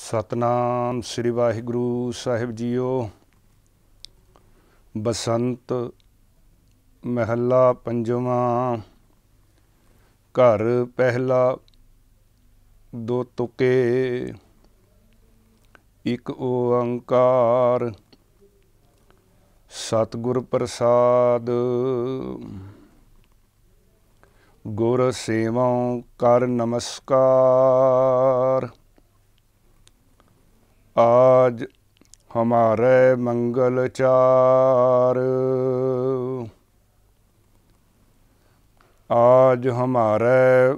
ਸਤਨਾਮ ਸ੍ਰੀ ਵਾਹਿਗੁਰੂ ਸਾਹਿਬ ਜੀਓ ਬਸੰਤ ਮਹਿਲਾ ਪੰਜਵਾਂ ਘਰ ਪਹਿਲਾ ਦੋ ਤੁਕੇ ਇੱਕ ਓੰਕਾਰ ਸਤਗੁਰ ਪ੍ਰਸਾਦ ਗੁਰ ਸੇਵਾਂ ਕਰ ਨਮਸਕਾਰ आज हमारे ਮੰਗਲ ਚਾਰ आज हमारे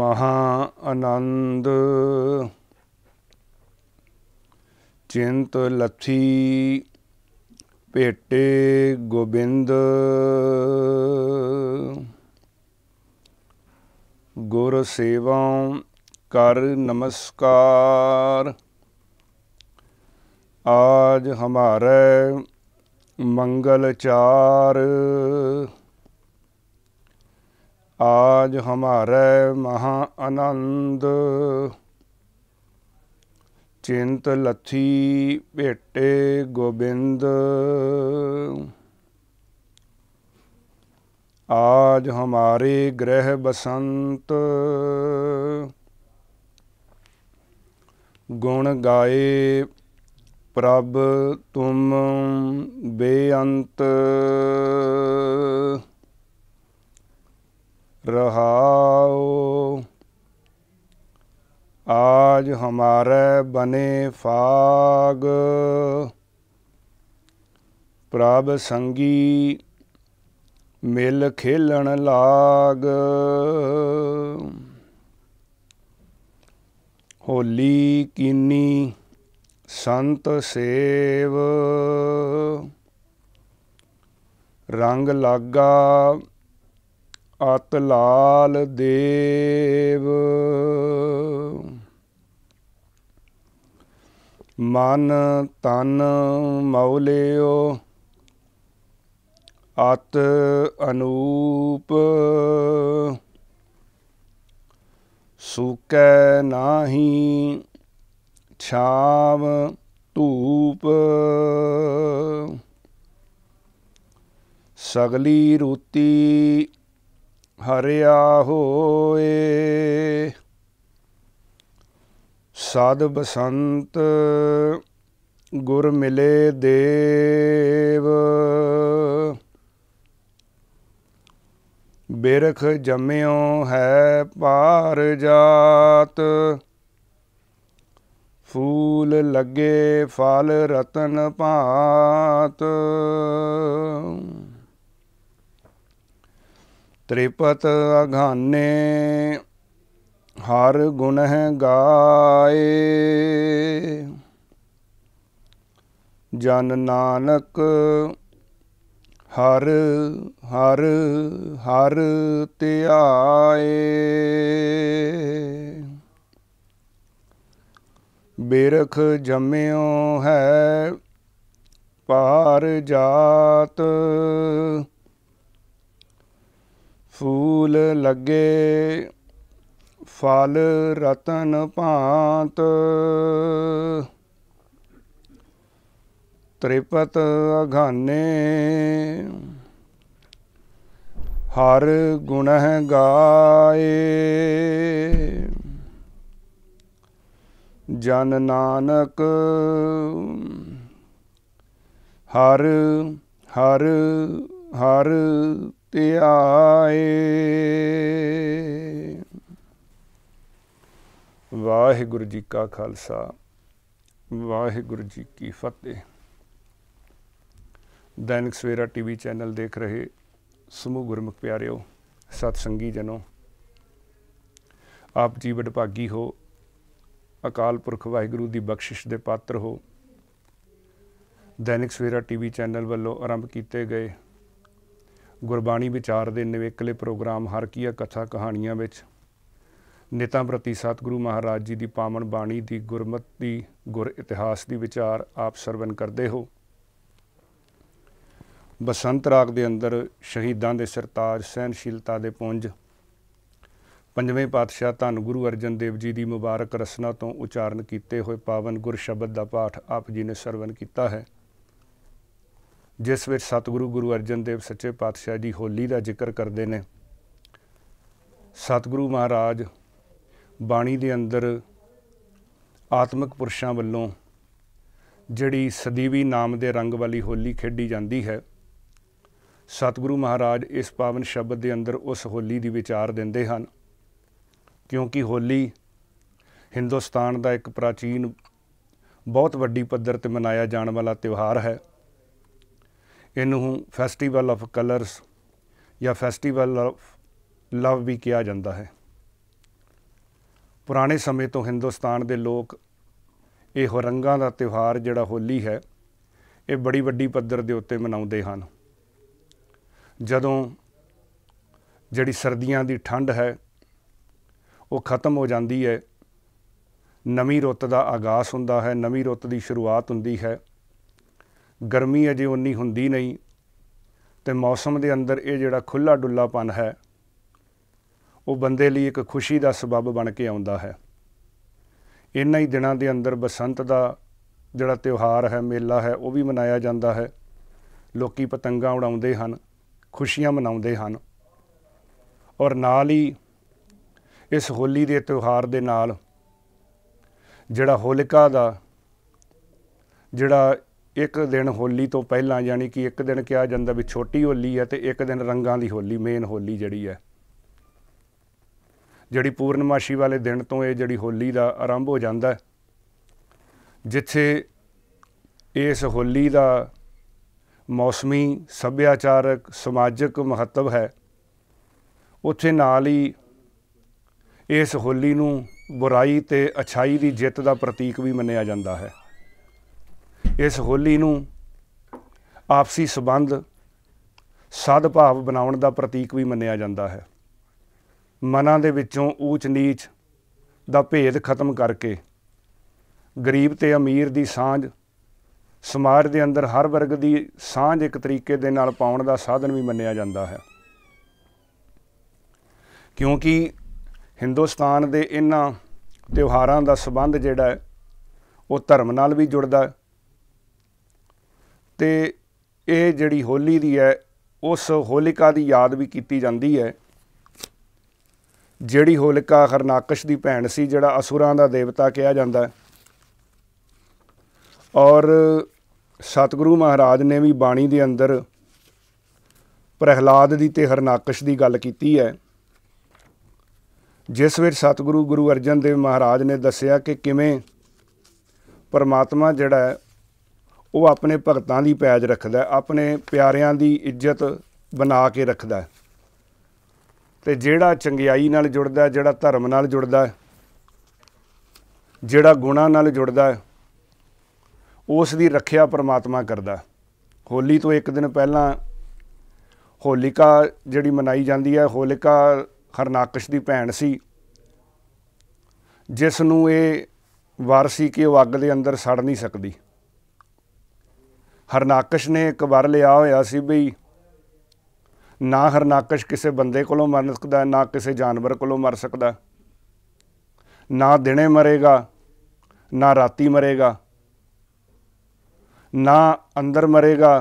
ਮਹਾ ਆਨੰਦ ਚਿੰਤ ਲੱਥੀ ਭੇਟੇ ਗੋਬਿੰਦ ਗੁਰ ਸੇਵਾ ਕਰ ਨਮਸਕਾਰ आज ਮੰਗਲ ਚਾਰ आज हमारे ਮਹਾ आनंद ਚਿੰਤ ਲੱਥੀ ਭੇਟੇ ਗੋਬਿੰਦ ਆਜ ਹਮਾਰੇ ਗ੍ਰਹਿ ਬਸੰਤ ਗੁਣ ਗਾਏ ਪ੍ਰਭ ਤੁਮ ਬੇਅੰਤ ਰਹਾਓ ਆਜ ਹਮਾਰੇ ਬਨੇ ਫਾਗ ਪ੍ਰਭ ਸੰਗੀ ਮਿਲ ਖੇਲਣ ਲਾਗ ਹੋਲੀ ਕੀਨੀ ਸੰਤ ਸੇਵ ਰੰਗ ਲਾਗਾ ਅਤ ਲਾਲ ਦੇਵ ਮਨ ਤਨ ਮੌਲਿਓ ਅਤ ਅਨੂਪ ਸੁਕੈ ਨਾਹੀ ਛਾਵ ਧੂਪ ਸਗਲੀ ਰੂਤੀ ਹਰਿਆ ਹੋਏ ਸਾਧ ਬਸੰਤ ਗੁਰ ਮਿਲੇ ਦੇਵ ਬਿਰਖ ਜੰਮਿਓ ਹੈ ਪਾਰ ਜਾਤ ਫੂਲ ਲੱਗੇ ਫਲ ਰਤਨ ਭਾਤ ਤ੍ਰਿਪਤ ਅਘਾਨੇ ਹਰ ਗੁਣ ਹੈ ਗਾਏ ਜਨ ਨਾਨਕ ਹਰ ਹਰ ਹਰ ਧਿਆਏ ਬੇਰਖ ਜੰਮਿਓ ਹੈ ਪਾਰ ਜਾਤ ਫੂਲ ਲੱਗੇ ਫਲ ਰਤਨ ਭਾਂਤ ਤ੍ਰਿਪਤ ਅਘਾਨੇ ਹਰ ਗੁਣ ਗਾਏ ਜਨ ਨਾਨਕ ਹਰ ਹਰ ਹਰ ਧਿਆਏ ਵਾਹਿਗੁਰੂ ਜੀ ਕਾ ਖਾਲਸਾ ਵਾਹਿਗੁਰੂ ਜੀ ਕੀ ਫਤਿਹ ਦੈਨਿਕ ਸਵੇਰਾ ਟੀਵੀ ਚੈਨਲ ਦੇਖ ਰਹੇ ਸਮੂਹ ਗੁਰਮੁਖ ਪਿਆਰਿਓ ਸਤ ਸੰਗੀ ਜਨੋ ਆਪ ਜੀ ਵਡਭਾਗੀ ਹੋ ਅਕਾਲ ਪੁਰਖ ਵਾਹਿਗੁਰੂ ਦੀ ਬਖਸ਼ਿਸ਼ ਦੇ ਪਾਤਰ ਹੋ ਦੈਨਿਕ ਸਵੇਰਾ ਟੀਵੀ ਚੈਨਲ ਵੱਲੋਂ ਆਰੰਭ ਕੀਤੇ ਗਏ ਗੁਰਬਾਣੀ ਵਿਚਾਰ ਦੇ ਨਵੇਕਲੇ ਪ੍ਰੋਗਰਾਮ ਹਰ ਕੀਆ ਕਥਾ ਕਹਾਣੀਆਂ ਵਿੱਚ ਨੇਤਾ ਪ੍ਰਤੀ ਸਤਿਗੁਰੂ ਮਹਾਰਾਜ ਜੀ ਦੀ ਪਾਵਨ ਬਾਣੀ ਦੀ ਗੁਰਮਤਿ ਦੀ ਗੁਰ ਇਤਿਹਾਸ ਦੀ ਵਿਚਾਰ ਆਪ ਸਰਵਨ ਕਰਦੇ ਹੋ ਬਸੰਤ ਰਾਗ ਦੇ ਅੰਦਰ ਸ਼ਹੀਦਾਂ ਦੇ ਸਰਤਾਜ ਸਹਿਨਸ਼ੀਲਤਾ ਦੇ ਪੁੰਜ ਪੰਜਵੇਂ ਪਾਤਸ਼ਾਹ ਧੰਨ ਗੁਰੂ ਅਰਜਨ ਦੇਵ ਜੀ ਦੀ ਮੁਬਾਰਕ ਰਸਨਾ ਤੋਂ ਉਚਾਰਨ ਕੀਤੇ ਹੋਏ ਪਾਵਨ ਗੁਰ ਸ਼ਬਦ ਦਾ ਪਾਠ ਆਪ ਜੀ ਨੇ ਸਰਵਨ ਕੀਤਾ ਹੈ ਜਿਸ ਵਿੱਚ ਸਤਿਗੁਰੂ ਗੁਰੂ ਅਰਜਨ ਦੇਵ ਸੱਚੇ ਪਾਤਸ਼ਾਹ ਜੀ ਹੋਲੀ ਦਾ ਜ਼ਿਕਰ ਕਰਦੇ ਨੇ ਸਤਿਗੁਰੂ ਮਹਾਰਾਜ ਬਾਣੀ ਦੇ ਅੰਦਰ ਆਤਮਿਕ ਪੁਰਸ਼ਾਂ ਵੱਲੋਂ ਜਿਹੜੀ ਸਦੀਵੀ ਨਾਮ ਦੇ ਰੰਗ ਵਾਲੀ ਹੋਲੀ ਖੇਡੀ ਜਾਂਦੀ ਹੈ ਸਤਿਗੁਰੂ ਮਹਾਰਾਜ ਇਸ ਪਾਵਨ ਸ਼ਬਦ ਦੇ ਅੰਦਰ ਉਸ ਹੋਲੀ ਦੀ ਵਿਚਾਰ ਦਿੰਦੇ ਹਨ ਕਿਉਂਕਿ ਹੋਲੀ ਹਿੰਦੁਸਤਾਨ ਦਾ ਇੱਕ ਪ੍ਰਾਚੀਨ ਬਹੁਤ ਵੱਡੀ ਪੱਧਰ ਤੇ ਮਨਾਇਆ ਜਾਣ ਵਾਲਾ ਤਿਉਹਾਰ ਹੈ ਇਹਨੂੰ ਫੈਸਟੀਵਲ ਆਫ ਕਲਰਸ ਜਾਂ ਫੈਸਟੀਵਲ ਆਫ ਲਵ ਵੀ ਕਿਹਾ ਜਾਂਦਾ ਹੈ ਪੁਰਾਣੇ ਸਮੇਂ ਤੋਂ ਹਿੰਦੁਸਤਾਨ ਦੇ ਲੋਕ ਇਹ ਹੋ ਰੰਗਾਂ ਦਾ ਤਿਉਹਾਰ ਜਿਹੜਾ ਹੋਲੀ ਹੈ ਇਹ ਬੜੀ ਵੱਡੀ ਪੱਧਰ ਦੇ ਉੱਤੇ ਮਨਾਉਂਦੇ ਹਨ ਜਦੋਂ ਜਿਹੜੀ ਸਰਦੀਆਂ ਦੀ ਠੰਡ ਹੈ ਉਹ ਖਤਮ ਹੋ ਜਾਂਦੀ ਹੈ ਨਵੀਂ ਰੁੱਤ ਦਾ ਆਗਾਜ਼ ਹੁੰਦਾ ਹੈ ਨਵੀਂ ਰੁੱਤ ਦੀ ਸ਼ੁਰੂਆਤ ਹੁੰਦੀ ਹੈ ਗਰਮੀ ਅਜੇ ਉਨੀ ਹੁੰਦੀ ਨਹੀਂ ਤੇ ਮੌਸਮ ਦੇ ਅੰਦਰ ਇਹ ਜਿਹੜਾ ਖੁੱਲਾ ਡੁੱਲਾਪਨ ਹੈ ਉਹ ਬੰਦੇ ਲਈ ਇੱਕ ਖੁਸ਼ੀ ਦਾ ਸਬਬ ਬਣ ਕੇ ਆਉਂਦਾ ਹੈ ਇਨ੍ਹਾਂ ਹੀ ਦਿਨਾਂ ਦੇ ਅੰਦਰ ਬਸੰਤ ਦਾ ਜਿਹੜਾ ਤਿਉਹਾਰ ਹੈ ਮੇਲਾ ਹੈ ਉਹ ਵੀ ਮਨਾਇਆ ਜਾਂਦਾ ਹੈ ਲੋਕੀ ਪਤੰਗਾਂ ਉਡਾਉਂਦੇ ਹਨ ਖੁਸ਼ੀਆਂ ਮਨਾਉਂਦੇ ਹਨ ਔਰ ਨਾਲ ਹੀ ਇਸ ਹੋਲੀ ਦੇ ਤਿਉਹਾਰ ਦੇ ਨਾਲ ਜਿਹੜਾ ਹੋਲਿਕਾ ਦਾ ਜਿਹੜਾ ਇੱਕ ਦਿਨ ਹੋਲੀ ਤੋਂ ਪਹਿਲਾਂ ਯਾਨੀ ਕਿ ਇੱਕ ਦਿਨ ਕਿਹਾ ਜਾਂਦਾ ਵੀ ਛੋਟੀ ਹੋਲੀ ਹੈ ਤੇ ਇੱਕ ਦਿਨ ਰੰਗਾਂ ਦੀ ਹੋਲੀ ਮੇਨ ਹੋਲੀ ਜਿਹੜੀ ਹੈ ਜਿਹੜੀ ਪੂਰਨਮਾਸ਼ੀ ਵਾਲੇ ਦਿਨ ਤੋਂ ਇਹ ਜਿਹੜੀ ਹੋਲੀ ਦਾ ਆਰੰਭ ਹੋ ਜਾਂਦਾ ਜਿੱਥੇ ਇਸ ਹੋਲੀ ਦਾ ਮੌਸਮੀ ਸੱਭਿਆਚਾਰਕ ਸਮਾਜਿਕ ਮਹੱਤਵ ਹੈ ਉੱਥੇ ਨਾਲ ਹੀ ਇਸ ਹੋਲੀ ਨੂੰ ਬੁਰਾਈ ਤੇ ਅਛਾਈ ਦੀ ਜਿੱਤ ਦਾ ਪ੍ਰਤੀਕ ਵੀ ਮੰਨਿਆ ਜਾਂਦਾ ਹੈ ਇਸ ਹੋਲੀ ਨੂੰ ਆਪਸੀ ਸਬੰਧ ਭਾਵ ਬਣਾਉਣ ਦਾ ਪ੍ਰਤੀਕ ਵੀ ਮੰਨਿਆ ਜਾਂਦਾ ਹੈ ਮਨਾਂ ਦੇ ਵਿੱਚੋਂ ਊਚ ਨੀਚ ਦਾ ਭੇਦ ਖਤਮ ਕਰਕੇ ਗਰੀਬ ਤੇ ਅਮੀਰ ਦੀ ਸਾਂਝ ਸਮਾਜ ਦੇ ਅੰਦਰ ਹਰ ਵਰਗ ਦੀ ਸਾਂਝ ਇੱਕ ਤਰੀਕੇ ਦੇ ਨਾਲ ਪਾਉਣ ਦਾ ਸਾਧਨ ਵੀ ਮੰਨਿਆ ਜਾਂਦਾ ਹੈ ਕਿਉਂਕਿ ਹਿੰਦੁਸਤਾਨ ਦੇ ਇਹਨਾਂ ਤਿਉਹਾਰਾਂ ਦਾ ਸਬੰਧ ਜਿਹੜਾ ਉਹ ਧਰਮ ਨਾਲ ਵੀ ਜੁੜਦਾ ਤੇ ਇਹ ਜਿਹੜੀ ਹੋਲੀ ਦੀ ਹੈ ਉਸ ਹੋਲਿਕਾ ਦੀ ਯਾਦ ਵੀ ਕੀਤੀ ਜਾਂਦੀ ਹੈ ਜਿਹੜੀ ਹੋਲਿਕਾ ਹਰਨਾਕਸ਼ ਦੀ ਭੈਣ ਸੀ ਜਿਹੜਾ ਅਸੁਰਾਂ ਦਾ ਦੇਵਤਾ ਕਿਹਾ ਜਾਂਦਾ ਔਰ ਸਤਿਗੁਰੂ ਮਹਾਰਾਜ ਨੇ ਵੀ ਬਾਣੀ ਦੇ ਅੰਦਰ ਪ੍ਰਹਿਲਾਦ ਦੀ ਤੇ ਹਰਨਾਕਸ਼ ਦੀ ਗੱਲ ਕੀਤੀ ਹੈ ਜਿਸ ਵਿੱਚ ਸਤਿਗੁਰੂ ਗੁਰੂ ਅਰਜਨ ਦੇਵ ਮਹਾਰਾਜ ਨੇ ਦੱਸਿਆ ਕਿ ਕਿਵੇਂ ਪਰਮਾਤਮਾ ਜਿਹੜਾ ਉਹ ਆਪਣੇ ਭਗਤਾਂ ਦੀ ਪੈਜ ਰੱਖਦਾ ਆਪਣੇ ਪਿਆਰਿਆਂ ਦੀ ਇੱਜ਼ਤ ਬਣਾ ਕੇ ਰੱਖਦਾ ਤੇ ਜਿਹੜਾ ਚੰਗਿਆਈ ਨਾਲ ਜੁੜਦਾ ਜਿਹੜਾ ਧਰਮ ਨਾਲ ਜੁੜਦਾ ਜਿਹੜਾ ਗੁਣਾ ਨਾਲ ਜੁੜਦਾ ਉਸ ਦੀ ਰੱਖਿਆ ਪਰਮਾਤਮਾ ਕਰਦਾ ਹੋਲੀ ਤੋਂ ਇੱਕ ਦਿਨ ਪਹਿਲਾਂ ਹੋਲਿਕਾ ਜਿਹੜੀ ਮਨਾਈ ਜਾਂਦੀ ਹੈ ਹੋਲਿਕਾ ਹਰਨਾਕਸ਼ ਦੀ ਭੈਣ ਸੀ ਜਿਸ ਨੂੰ ਇਹ ਵਾਰਸੀ ਸੀ ਕਿ ਉਹ ਅੱਗ ਦੇ ਅੰਦਰ ਸੜ ਨਹੀਂ ਸਕਦੀ ਹਰਨਾਕਸ਼ ਨੇ ਇੱਕ ਵਾਰ ਲਿਆ ਹੋਇਆ ਸੀ ਬਈ ਨਾ ਹਰਨਾਕਸ਼ ਕਿਸੇ ਬੰਦੇ ਕੋਲੋਂ ਮਰ ਸਕਦਾ ਨਾ ਕਿਸੇ ਜਾਨਵਰ ਕੋਲੋਂ ਮਰ ਸਕਦਾ ਨਾ ਦਿਨੇ ਮਰੇਗਾ ਨਾ ਰਾਤੀ ਮਰੇਗਾ ਨਾ ਅੰਦਰ ਮਰੇਗਾ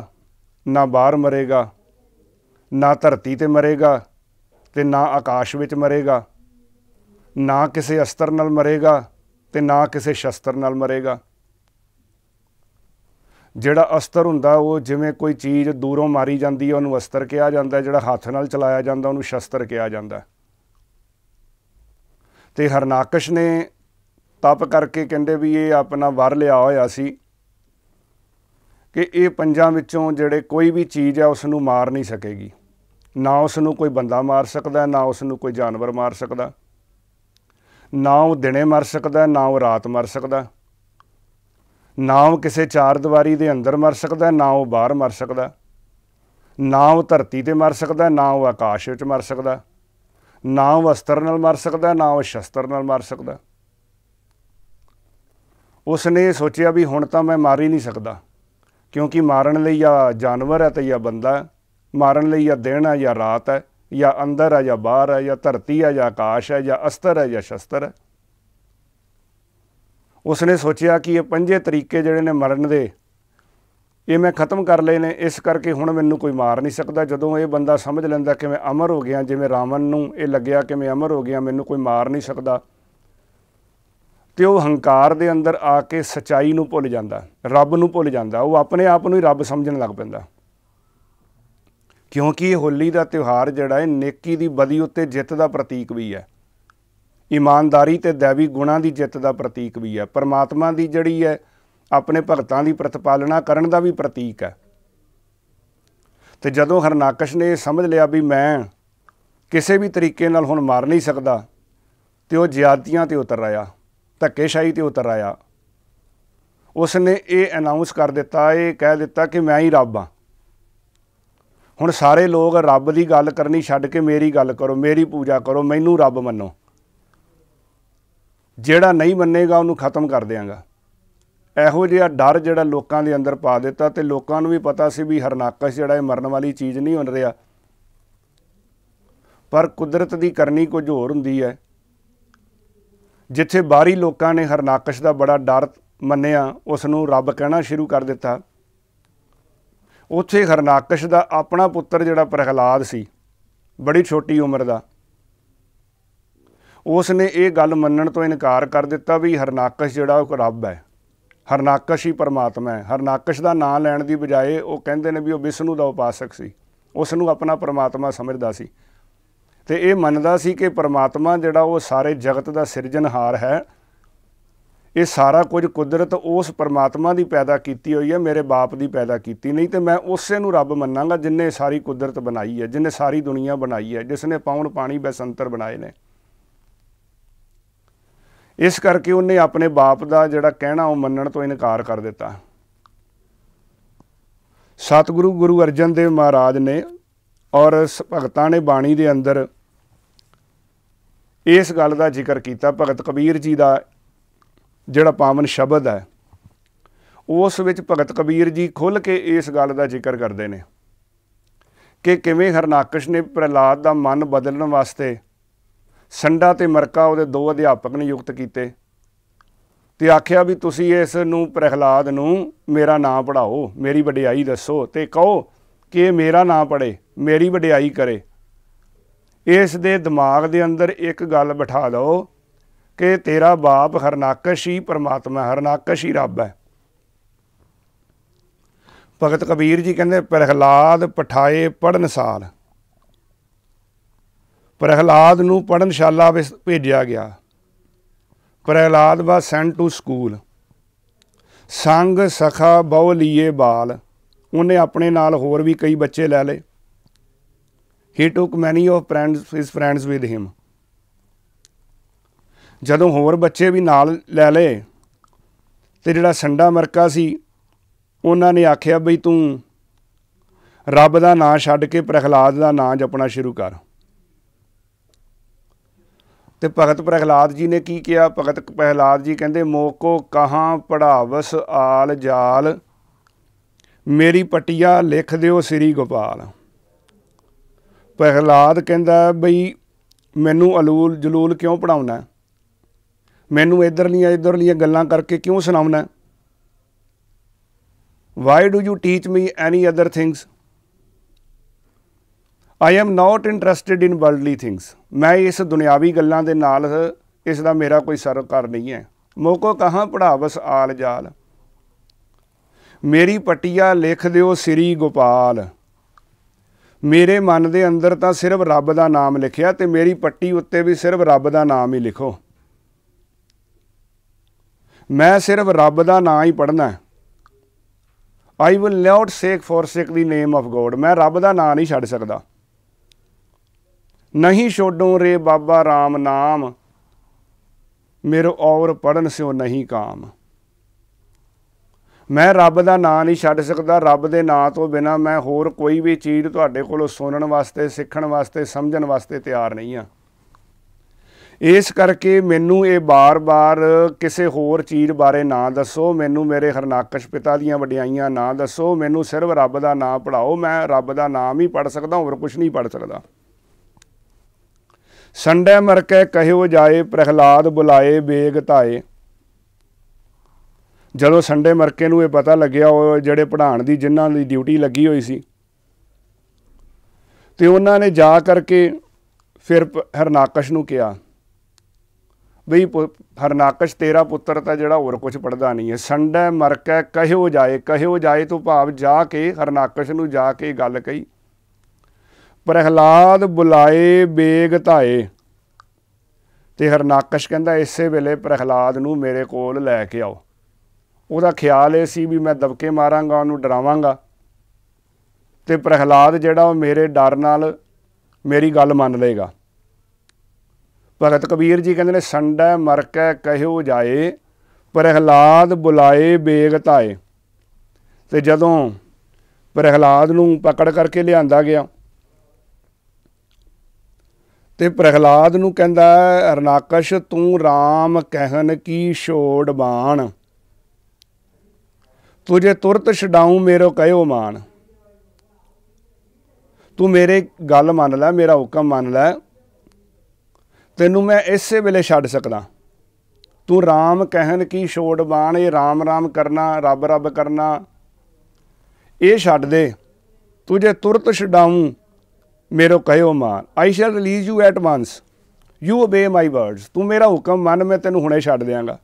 ਨਾ ਬਾਹਰ ਮਰੇਗਾ ਨਾ ਧਰਤੀ ਤੇ ਮਰੇਗਾ ਤੇ ਨਾ ਆਕਾਸ਼ ਵਿੱਚ ਮਰੇਗਾ ਨਾ ਕਿਸੇ ਅਸਤਰ ਨਾਲ ਮਰੇਗਾ ਤੇ ਨਾ ਕਿਸੇ ਸ਼ਸਤਰ ਨਾਲ ਮਰੇਗਾ ਜਿਹੜਾ ਅਸਤਰ ਹੁੰਦਾ ਉਹ ਜਿਵੇਂ ਕੋਈ ਚੀਜ਼ ਦੂਰੋਂ ਮਾਰੀ ਜਾਂਦੀ ਹੈ ਉਹਨੂੰ ਅਸਤਰ ਕਿਹਾ ਜਾਂਦਾ ਜਿਹੜਾ ਹੱਥ ਨਾਲ ਚਲਾਇਆ ਜਾਂਦਾ ਉਹਨੂੰ ਸ਼ਸਤਰ ਕਿਹਾ ਜਾਂਦਾ ਤੇ ਹਰਨਾਕਸ਼ ਨੇ ਤਪ ਕਰਕੇ ਕਹਿੰਦੇ ਵੀ ਇਹ ਆਪਣਾ ਵਰ ਲਿਆ ਹੋਇਆ ਸੀ ਕਿ ਇਹ ਪੰਜਾਂ ਵਿੱਚੋਂ ਜਿਹੜੇ ਕੋਈ ਵੀ ਚੀਜ਼ ਹੈ ਉਸ ਨੂੰ ਮਾਰ ਨਹੀਂ ਸਕੇਗੀ ਨਾ ਉਸ ਨੂੰ ਕੋਈ ਬੰਦਾ ਮਾਰ ਸਕਦਾ ਨਾ ਉਸ ਨੂੰ ਕੋਈ ਜਾਨਵਰ ਮਾਰ ਸਕਦਾ ਨਾ ਉਹ ਦਿਨੇ ਮਰ ਸਕਦਾ ਨਾ ਉਹ ਰਾਤ ਮਰ ਸਕਦਾ ਨਾ ਉਹ ਕਿਸੇ ਚਾਰ ਦੀਵਾਰੀ ਦੇ ਅੰਦਰ ਮਰ ਸਕਦਾ ਨਾ ਉਹ ਬਾਹਰ ਮਰ ਸਕਦਾ ਨਾ ਉਹ ਧਰਤੀ ਤੇ ਮਰ ਸਕਦਾ ਨਾ ਉਹ ਆਕਾਸ਼ ਵਿੱਚ ਮਰ ਸਕਦਾ ਨਾ ਉਹ ਅਸਤਰ ਨਾਲ ਮਰ ਸਕਦਾ ਨਾ ਉਹ ਸ਼ਸਤਰ ਨਾਲ ਮਰ ਸਕਦਾ ਉਸ ਨੇ ਸੋਚਿਆ ਵੀ ਹੁਣ ਤਾਂ ਮੈਂ ਮਾਰ ਹੀ ਨਹੀਂ ਸਕਦਾ ਕਿਉਂਕਿ ਮਾਰਨ ਲਈ ਜਾਂ ਜਾਨਵਰ ਹੈ ਤੇ ਜਾਂ ਬੰਦਾ ਹੈ ਮਾਰਨ ਲਈ ਜਾਂ ਦਿਨ ਆ ਜਾਂ ਰਾਤ ਹੈ ਜਾਂ ਅੰਦਰ ਆ ਜਾਂ ਬਾਹਰ ਹੈ ਜਾਂ ਧਰਤੀ ਆ ਜਾਂ ਆਕਾਸ਼ ਹੈ ਜਾਂ ਅਸਤਰ ਹੈ ਜਾਂ ਸ਼ਸਤਰ ਹੈ ਉਸਨੇ ਸੋਚਿਆ ਕਿ ਇਹ ਪੰਜੇ ਤਰੀਕੇ ਜਿਹੜੇ ਨੇ ਮਰਨ ਦੇ ਇਹ ਮੈਂ ਖਤਮ ਕਰ ਲਏ ਨੇ ਇਸ ਕਰਕੇ ਹੁਣ ਮੈਨੂੰ ਕੋਈ ਮਾਰ ਨਹੀਂ ਸਕਦਾ ਜਦੋਂ ਇਹ ਬੰਦਾ ਸਮਝ ਲੈਂਦਾ ਕਿ ਮੈਂ ਅਮਰ ਹੋ ਗਿਆ ਜਿਵੇਂ ਰਾਵਣ ਨੂੰ ਇਹ ਲੱਗਿਆ ਕਿ ਮੈਂ ਅਮਰ ਹੋ ਗਿਆ ਮੈਨੂੰ ਕੋਈ ਮਾਰ ਨਹੀਂ ਸਕਦਾ ਤੇ ਉਹ ਹੰਕਾਰ ਦੇ ਅੰਦਰ ਆ ਕੇ ਸਚਾਈ ਨੂੰ ਭੁੱਲ ਜਾਂਦਾ ਰੱਬ ਨੂੰ ਭੁੱਲ ਜਾਂਦਾ ਉਹ ਆਪਣੇ ਆਪ ਨੂੰ ਹੀ ਰੱਬ ਸਮਝਣ ਲੱਗ ਪੈਂਦਾ ਕਿਉਂਕਿ ਇਹ ਹੋਲੀ ਦਾ ਤਿਉਹਾਰ ਜਿਹੜਾ ਹੈ ਨੇਕੀ ਦੀ ਬਦੀ ਉੱਤੇ ਜਿੱਤ ਦਾ ਪ੍ਰਤੀਕ ਵੀ ਹੈ ਇਮਾਨਦਾਰੀ ਤੇ ਦੇਵੀ ਗੁਣਾਂ ਦੀ ਜਿੱਤ ਦਾ ਪ੍ਰਤੀਕ ਵੀ ਹੈ ਪਰਮਾਤਮਾ ਦੀ ਜੜੀ ਹੈ ਆਪਣੇ ਭਗਤਾਂ ਦੀ ਪ੍ਰਤਪਾਲਣਾ ਕਰਨ ਦਾ ਵੀ ਪ੍ਰਤੀਕ ਹੈ ਤੇ ਜਦੋਂ ਹਰਨਾਕਸ਼ ਨੇ ਸਮਝ ਲਿਆ ਵੀ ਮੈਂ ਕਿਸੇ ਵੀ ਤਰੀਕੇ ਨਾਲ ਹੁਣ ਮਾਰ ਨਹੀਂ ਸਕਦਾ ਤੇ ਉਹ ਜ਼ਿਆਦਤੀਆਂ ਤੇ ਉਤਰ ਆਇਆ ਧੱਕੇਸ਼ਾਹੀ ਤੇ ਉਤਰ ਆਇਆ ਉਸ ਨੇ ਇਹ ਅਨਾਉਂਸ ਕਰ ਦਿੱਤਾ ਇਹ ਕਹਿ ਦਿੱਤਾ ਕਿ ਮੈਂ ਹੀ ਰੱਬ ਹਾਂ ਹੁਣ ਸਾਰੇ ਲੋਕ ਰੱਬ ਦੀ ਗੱਲ ਕਰਨੀ ਛੱਡ ਕੇ ਮੇਰੀ ਗੱਲ ਕਰੋ ਮੇਰੀ ਪੂਜਾ ਕਰੋ ਮੈਨੂੰ ਰੱਬ ਮੰਨੋ ਜਿਹੜਾ ਨਹੀਂ ਮੰਨੇਗਾ ਉਹਨੂੰ ਖਤਮ ਕਰ ਦੇਵਾਂਗਾ ਇਹੋ ਜਿਹਾ ਡਰ ਜਿਹੜਾ ਲੋਕਾਂ ਦੇ ਅੰਦਰ ਪਾ ਦਿੱਤਾ ਤੇ ਲੋਕਾਂ ਨੂੰ ਵੀ ਪਤਾ ਸੀ ਵੀ ਹਰਨਾਕਸ਼ ਜਿਹੜਾ ਇਹ ਮਰਨ ਵਾਲੀ ਚੀਜ਼ ਨਹੀਂ ਹੋਣ ਰਿਹਾ ਪਰ ਕੁਦਰਤ ਦੀ ਕਰਨੀ ਕੁਝ ਹੋਰ ਹੁੰਦੀ ਹੈ ਜਿੱਥੇ ਬਾਹਰੀ ਲੋਕਾਂ ਨੇ ਹਰਨਾਕਸ਼ ਦਾ ਬੜਾ ਡਰ ਮੰਨਿਆ ਉਸ ਨੂੰ ਰੱਬ ਕਹਿਣਾ ਸ਼ੁਰੂ ਕਰ ਦਿੱਤਾ ਉੱਥੇ ਹਰਨਾਕਸ਼ ਦਾ ਆਪਣਾ ਪੁੱਤਰ ਜਿਹੜਾ ਪ੍ਰਹਿਲਾਦ ਸੀ ਬੜੀ ਛੋਟੀ ਉਮਰ ਦਾ ਉਸ ਨੇ ਇਹ ਗੱਲ ਮੰਨਣ ਤੋਂ ਇਨਕਾਰ ਕਰ ਦਿੱਤਾ ਵੀ ਹਰਨਾਕਸ਼ ਜਿਹੜਾ ਉਹ ਰੱਬ ਹੈ ਹਰਨਾਕਸ਼ ਹੀ ਪਰਮਾਤਮਾ ਹੈ ਹਰਨਾਕਸ਼ ਦਾ ਨਾਮ ਲੈਣ ਦੀ ਬਜਾਏ ਉਹ ਕਹਿੰਦੇ ਨੇ ਵੀ ਉਹ ਵਿਸ਼ਨੂੰ ਦਾ ਉਪਾਸਕ ਸੀ ਉਸ ਨੂੰ ਆਪਣਾ ਪਰਮਾਤਮਾ ਸਮਝਦਾ ਸੀ ਤੇ ਇਹ ਮੰਨਦਾ ਸੀ ਕਿ ਪਰਮਾਤਮਾ ਜਿਹੜਾ ਉਹ ਸਾਰੇ ਜਗਤ ਦਾ ਸਿਰਜਣਹਾਰ ਹੈ ਇਹ ਸਾਰਾ ਕੁਝ ਕੁਦਰਤ ਉਸ ਪਰਮਾਤਮਾ ਦੀ ਪੈਦਾ ਕੀਤੀ ਹੋਈ ਹੈ ਮੇਰੇ ਬਾਪ ਦੀ ਪੈਦਾ ਕੀਤੀ ਨਹੀਂ ਤੇ ਮੈਂ ਉਸੇ ਨੂੰ ਰੱਬ ਮੰਨਾਂਗਾ ਜਿਨੇ ਸਾਰੀ ਕੁਦਰਤ ਬਣਾਈ ਹੈ ਜਿਨੇ ਸਾਰੀ ਦੁਨੀਆ ਬਣਾਈ ਹੈ ਜਿਸ ਨੇ ਪਾਉਣ ਪਾਣੀ ਬਸੰਤਰ ਬਣਾਏ ਨੇ ਇਸ ਕਰਕੇ ਉਹਨੇ ਆਪਣੇ ਬਾਪ ਦਾ ਜਿਹੜਾ ਕਹਿਣਾ ਉਹ ਮੰਨਣ ਤੋਂ ਇਨਕਾਰ ਕਰ ਦਿੱਤਾ ਸਤਿਗੁਰੂ ਗੁਰੂ ਅਰਜਨ ਦੇਵ ਮਹਾਰਾਜ ਨੇ ਔਰ ਭਗਤਾਂ ਨੇ ਬਾਣੀ ਦੇ ਅੰਦਰ ਇਸ ਗੱਲ ਦਾ ਜ਼ਿਕਰ ਕੀਤਾ ਭਗਤ ਕਬੀਰ ਜੀ ਦਾ ਜਿਹੜਾ ਪਾਵਨ ਸ਼ਬਦ ਹੈ ਉਸ ਵਿੱਚ ਭਗਤ ਕਬੀਰ ਜੀ ਖੁੱਲ ਕੇ ਇਸ ਗੱਲ ਦਾ ਜ਼ਿਕਰ ਕਰਦੇ ਨੇ ਕਿ ਕਿਵੇਂ ਹਰਨਾਕਸ਼ ਨੇ ਪ੍ਰਹਿਲਾਦ ਦਾ ਮਨ ਬਦਲਣ ਵਾਸਤੇ ਸੰਡਾ ਤੇ ਮਰਕਾ ਉਹਦੇ ਦੋ ਅਧਿਆਪਕ ਨਿਯੁਕਤ ਕੀਤੇ ਤੇ ਆਖਿਆ ਵੀ ਤੁਸੀਂ ਇਸ ਨੂੰ ਪ੍ਰਹਿਲਾਦ ਨੂੰ ਮੇਰਾ ਨਾਮ ਪੜਾਓ ਮੇਰੀ ਵਡਿਆਈ ਦੱਸੋ ਤੇ ਕਹੋ ਕਿ ਇਹ ਮੇਰਾ ਨਾਮ ਪੜੇ ਮੇਰੀ ਵਡਿਆਈ ਕਰੇ ਇਸ ਦੇ ਦਿਮਾਗ ਦੇ ਅੰਦਰ ਇੱਕ ਗੱਲ ਬਿਠਾ ਲਓ ਕਿ ਤੇਰਾ ਬਾਪ ਹਰਨਾਕਸ਼ ਹੀ ਪਰਮਾਤਮਾ ਹਰਨਾਕਸ਼ ਹੀ ਰੱਬ ਹੈ ਭਗਤ ਕਬੀਰ ਜੀ ਕਹਿੰਦੇ ਪ੍ਰਹਿਲਾਦ ਪਠਾਏ ਪੜਨਸਾਲ ਪ੍ਰਹਿਲਾਦ ਨੂੰ ਪੜਨਸ਼ਾਲਾ ਭੇਜਿਆ ਗਿਆ ਪ੍ਰਹਿਲਾਦ ਵਾ ਸੈਂਟ ਟੂ ਸਕੂਲ ਸੰਗ ਸਖਾ ਬਉ ਲੀਏ ਬਾਲ ਉਹਨੇ ਆਪਣੇ ਨਾਲ ਹੋਰ ਵੀ ਕਈ ਬੱਚੇ ਲੈ ਲਏ he took many of friends his friends with him ਜਦੋਂ ਹੋਰ ਬੱਚੇ ਵੀ ਨਾਲ ਲੈ ਲਏ ਤੇ ਜਿਹੜਾ ਸੰਡਾ ਮਰਕਾ ਸੀ ਉਹਨਾਂ ਨੇ ਆਖਿਆ ਬਈ ਤੂੰ ਰੱਬ ਦਾ ਨਾਂ ਛੱਡ ਕੇ ਪ੍ਰਖਲਾਦ ਦਾ ਨਾਂ ਜਪਣਾ ਸ਼ੁਰੂ ਕਰ ਤੇ ਭਗਤ ਪ੍ਰਖਲਾਦ ਜੀ ਨੇ ਕੀ ਕਿਹਾ ਭਗਤ ਪ੍ਰਖਲਾਦ ਜੀ ਕਹਿੰਦੇ ਮੋਕੋ ਕਹਾਂ ਪੜਾਵਸ ਆਲ ਜਾਲ ਮੇਰੀ ਪਟਿਆ ਲਿਖ ਦਿਓ ਸ੍ਰੀ ਗੋਪਾਲ ਪ੍ਰਖਲਾਦ ਕਹਿੰਦਾ ਬਈ ਮੈਨੂੰ ਅਲੂਲ ਜਲੂਲ ਕਿਉਂ ਪੜਾਉਣਾ ਮੈਨੂੰ ਇਧਰਲੀਆਂ ਇਧਰਲੀਆਂ ਗੱਲਾਂ ਕਰਕੇ ਕਿਉਂ ਸੁਣਾਉਣਾ why do you teach me any other things I am not interested in worldly things ਮੈਂ ਇਸ ਦੁਨਿਆਵੀ ਗੱਲਾਂ ਦੇ ਨਾਲ ਇਸ ਦਾ ਮੇਰਾ ਕੋਈ ਸਰਕਾਰ ਨਹੀਂ ਹੈ ਮੋਕੋ ਕਹਾਂ ਪੜਾਵਸ ਆਲ ਜਾਲ ਮੇਰੀ ਪਟੀਆ ਲਿਖ ਦਿਓ ਸ੍ਰੀ ਗੋਪਾਲ ਮੇਰੇ ਮਨ ਦੇ ਅੰਦਰ ਤਾਂ ਸਿਰਫ ਰੱਬ ਦਾ ਨਾਮ ਲਿਖਿਆ ਤੇ ਮੇਰੀ ਪੱਟੀ ਉੱਤੇ ਵੀ ਸਿਰਫ ਰੱਬ ਦਾ ਨਾਮ ਹੀ ਲਿਖੋ ਮੈਂ ਸਿਰਫ ਰੱਬ ਦਾ ਨਾਮ ਹੀ ਪੜਨਾ ਆਈ ਵਿਲ ਨਾਟ ਸੇਕ ਫੋਰ ਸੇਕ ਦੀ ਨੇਮ ਆਫ ਗੋਡ ਮੈਂ ਰੱਬ ਦਾ ਨਾਮ ਨਹੀਂ ਛੱਡ ਸਕਦਾ ਨਹੀਂ ਛੋਡੋ ਰੇ ਬਾਬਾ RAM ਨਾਮ ਮੇਰੋ ਔਰ ਪੜਨ ਸਿਓ ਨਹੀਂ ਕਾਮ ਮੈਂ ਰੱਬ ਦਾ ਨਾਮ ਨਹੀਂ ਛੱਡ ਸਕਦਾ ਰੱਬ ਦੇ ਨਾਮ ਤੋਂ ਬਿਨਾ ਮੈਂ ਹੋਰ ਕੋਈ ਵੀ ਚੀਜ਼ ਤੁਹਾਡੇ ਕੋਲੋਂ ਸੁਣਨ ਵਾਸਤੇ ਸਿੱਖਣ ਵਾਸਤੇ ਸਮਝਣ ਵਾਸਤੇ ਤਿਆਰ ਨਹੀਂ ਆ ਇਸ ਕਰਕੇ ਮੈਨੂੰ ਇਹ ਬਾਰ-ਬਾਰ ਕਿਸੇ ਹੋਰ ਚੀਜ਼ ਬਾਰੇ ਨਾ ਦੱਸੋ ਮੈਨੂੰ ਮੇਰੇ ਹਰਨਾਕਸ਼ ਪਿਤਾ ਦੀਆਂ ਵਡਿਆਈਆਂ ਨਾ ਦੱਸੋ ਮੈਨੂੰ ਸਿਰਫ ਰੱਬ ਦਾ ਨਾਮ ਪੜਾਓ ਮੈਂ ਰੱਬ ਦਾ ਨਾਮ ਹੀ ਪੜ ਸਕਦਾ ਹੋਰ ਕੁਝ ਨਹੀਂ ਪੜ ਸਕਦਾ ਸੰਡੇ ਮਰ ਕੇ ਕਹਿਓ ਜਾਏ ਪ੍ਰਹਿਲਾਦ ਬੁਲਾਏ ਬੇਗ ਜਦੋਂ ਸੰਡੇ ਮਰਕੇ ਨੂੰ ਇਹ ਪਤਾ ਲੱਗਿਆ ਉਹ ਜਿਹੜੇ ਪੜਾਣ ਦੀ ਜਿਨ੍ਹਾਂ ਦੀ ਡਿਊਟੀ ਲੱਗੀ ਹੋਈ ਸੀ ਤੇ ਉਹਨਾਂ ਨੇ ਜਾ ਕਰਕੇ ਫਿਰ ਹਰਨਾਕਸ਼ ਨੂੰ ਕਿਹਾ ਬਈ ਹਰਨਾਕਸ਼ ਤੇਰਾ ਪੁੱਤਰ ਤਾਂ ਜਿਹੜਾ ਹੋਰ ਕੁਝ ਪੜਦਾ ਨਹੀਂ ਹੈ ਸੰਡੈ ਮਰਕੈ ਕਹਿਓ ਜਾਏ ਕਹਿਓ ਜਾਏ ਤੂੰ ਭਾਵ ਜਾ ਕੇ ਹਰਨਾਕਸ਼ ਨੂੰ ਜਾ ਕੇ ਗੱਲ ਕਹੀ ਪ੍ਰਹਿਲਾਦ ਬੁਲਾਏ ਬੇਗ ਧਾਏ ਤੇ ਹਰਨਾਕਸ਼ ਕਹਿੰਦਾ ਇਸੇ ਵੇਲੇ ਪ੍ਰਹਿਲਾਦ ਨੂੰ ਮੇਰੇ ਕੋਲ ਲੈ ਕੇ ਆਓ ਉਹਦਾ ਖਿਆਲ ਇਹ ਸੀ ਵੀ ਮੈਂ ਦਬਕੇ ਮਾਰਾਂਗਾ ਉਹਨੂੰ ਡਰਾਵਾਂਗਾ ਤੇ ਪ੍ਰਹਿਲਾਦ ਜਿਹੜਾ ਉਹ ਮੇਰੇ ਡਰ ਨਾਲ ਮੇਰੀ ਗੱਲ ਮੰਨ ਲਏਗਾ ਭਗਤ ਕਬੀਰ ਜੀ ਕਹਿੰਦੇ ਨੇ ਸੰਡਾ ਮਰਕੈ ਕਹਿਓ ਜਾਏ ਪ੍ਰਹਿਲਾਦ ਬੁਲਾਏ ਬੇਗਤਾਏ ਤੇ ਜਦੋਂ ਪ੍ਰਹਿਲਾਦ ਨੂੰ ਪਕੜ ਕਰਕੇ ਲਿਆਂਦਾ ਗਿਆ ਤੇ ਪ੍ਰਹਿਲਾਦ ਨੂੰ ਕਹਿੰਦਾ ਅਰਨਾਕਸ਼ ਤੂੰ RAM ਕਹਿਨ ਕੀ ਛੋੜ ਬਾਣ ਤੁਝੇ ਤੁਰਤ ਛਡਾਉ ਮੇਰੋ ਕਹਿਓ ਮਾਨ ਤੂੰ ਮੇਰੇ ਗੱਲ ਮੰਨ ਲੈ ਮੇਰਾ ਹੁਕਮ ਮੰਨ ਲੈ ਤੈਨੂੰ ਮੈਂ ਇਸੇ ਵੇਲੇ ਛੱਡ ਸਕਦਾ ਤੂੰ RAM ਕਹਿਣ ਕੀ ਛੋੜ ਬਾਣ ਇਹ RAM RAM ਕਰਨਾ ਰੱਬ ਰੱਬ ਕਰਨਾ ਇਹ ਛੱਡ ਦੇ ਜੇ ਤੁਰਤ ਛਡਾਉਂ ਮੇਰੋ ਕਹਿਓ ਮਾਨ I shall release you at once you obey my words ਤੂੰ ਮੇਰਾ ਹੁਕਮ ਮੰਨ ਮੈਂ ਤੈਨੂੰ ਹੁਣੇ ਛੱਡ ਦਿਆਂਗਾ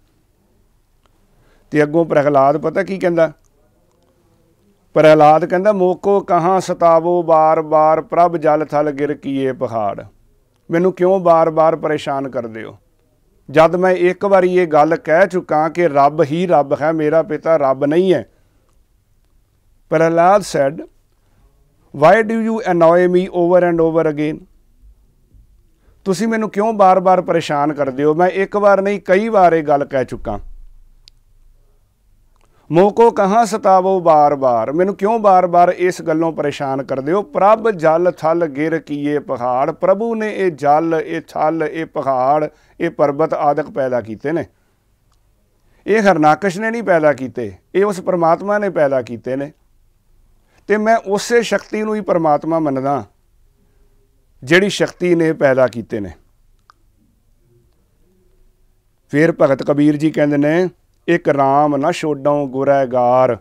ਤੇ ਅੱਗੋਂ ਪ੍ਰਹਿਲਾਦ ਪਤਾ ਕੀ ਕਹਿੰਦਾ ਪ੍ਰਹਿਲਾਦ ਕਹਿੰਦਾ ਮੋਕੋ ਕਹਾ ਸਤਾਵੋ ਬਾਰ ਬਾਰ ਪ੍ਰਭ ਜਲ ਥਲ ਗਿਰ ਕੀਏ ਪਹਾੜ ਮੈਨੂੰ ਕਿਉਂ ਬਾਰ-ਬਾਰ ਪਰੇਸ਼ਾਨ ਕਰਦੇ ਹੋ ਜਦ ਮੈਂ ਇੱਕ ਵਾਰੀ ਇਹ ਗੱਲ ਕਹਿ ਚੁੱਕਾ ਕਿ ਰੱਬ ਹੀ ਰੱਬ ਹੈ ਮੇਰਾ ਪਿਤਾ ਰੱਬ ਨਹੀਂ ਹੈ Prahlad said why do you annoy me over and over again ਤੁਸੀਂ ਮੈਨੂੰ ਕਿਉਂ ਬਾਰ-ਬਾਰ ਪਰੇਸ਼ਾਨ ਕਰਦੇ ਹੋ ਮੈਂ ਇੱਕ ਵਾਰ ਨਹੀਂ ਕਈ ਵਾਰ ਇਹ ਗੱਲ ਕਹਿ ਚੁੱਕਾ ਮੋਕੋ ਕਹਾਂ ਸਤਾਵੋ ਬਾਰ-ਬਾਰ ਮੈਨੂੰ ਕਿਉਂ ਬਾਰ-ਬਾਰ ਇਸ ਗੱਲੋਂ ਪਰੇਸ਼ਾਨ ਕਰਦੇ ਹੋ ਪ੍ਰਭ ਜਲ ਥਲ ਗਿਰ ਕੀਏ ਪਹਾੜ ਪ੍ਰਭੂ ਨੇ ਇਹ ਜਲ ਇਹ ਥਲ ਇਹ ਪਹਾੜ ਇਹ ਪਰਬਤ ਆਦਿਕ ਪੈਦਾ ਕੀਤੇ ਨੇ ਇਹ ਹਰਨਾਕਸ਼ ਨੇ ਨਹੀਂ ਪੈਦਾ ਕੀਤੇ ਇਹ ਉਸ ਪਰਮਾਤਮਾ ਨੇ ਪੈਦਾ ਕੀਤੇ ਨੇ ਤੇ ਮੈਂ ਉਸੇ ਸ਼ਕਤੀ ਨੂੰ ਹੀ ਪਰਮਾਤਮਾ ਮੰਨਦਾ ਜਿਹੜੀ ਸ਼ਕਤੀ ਨੇ ਪੈਦਾ ਕੀਤੇ ਨੇ ਫਿਰ ਭਗਤ ਕਬੀਰ ਜੀ ਕਹਿੰਦੇ ਨੇ ਇਕ ਰਾਮ ਨਾ ਛੋਡਾਂ ਗਾਰ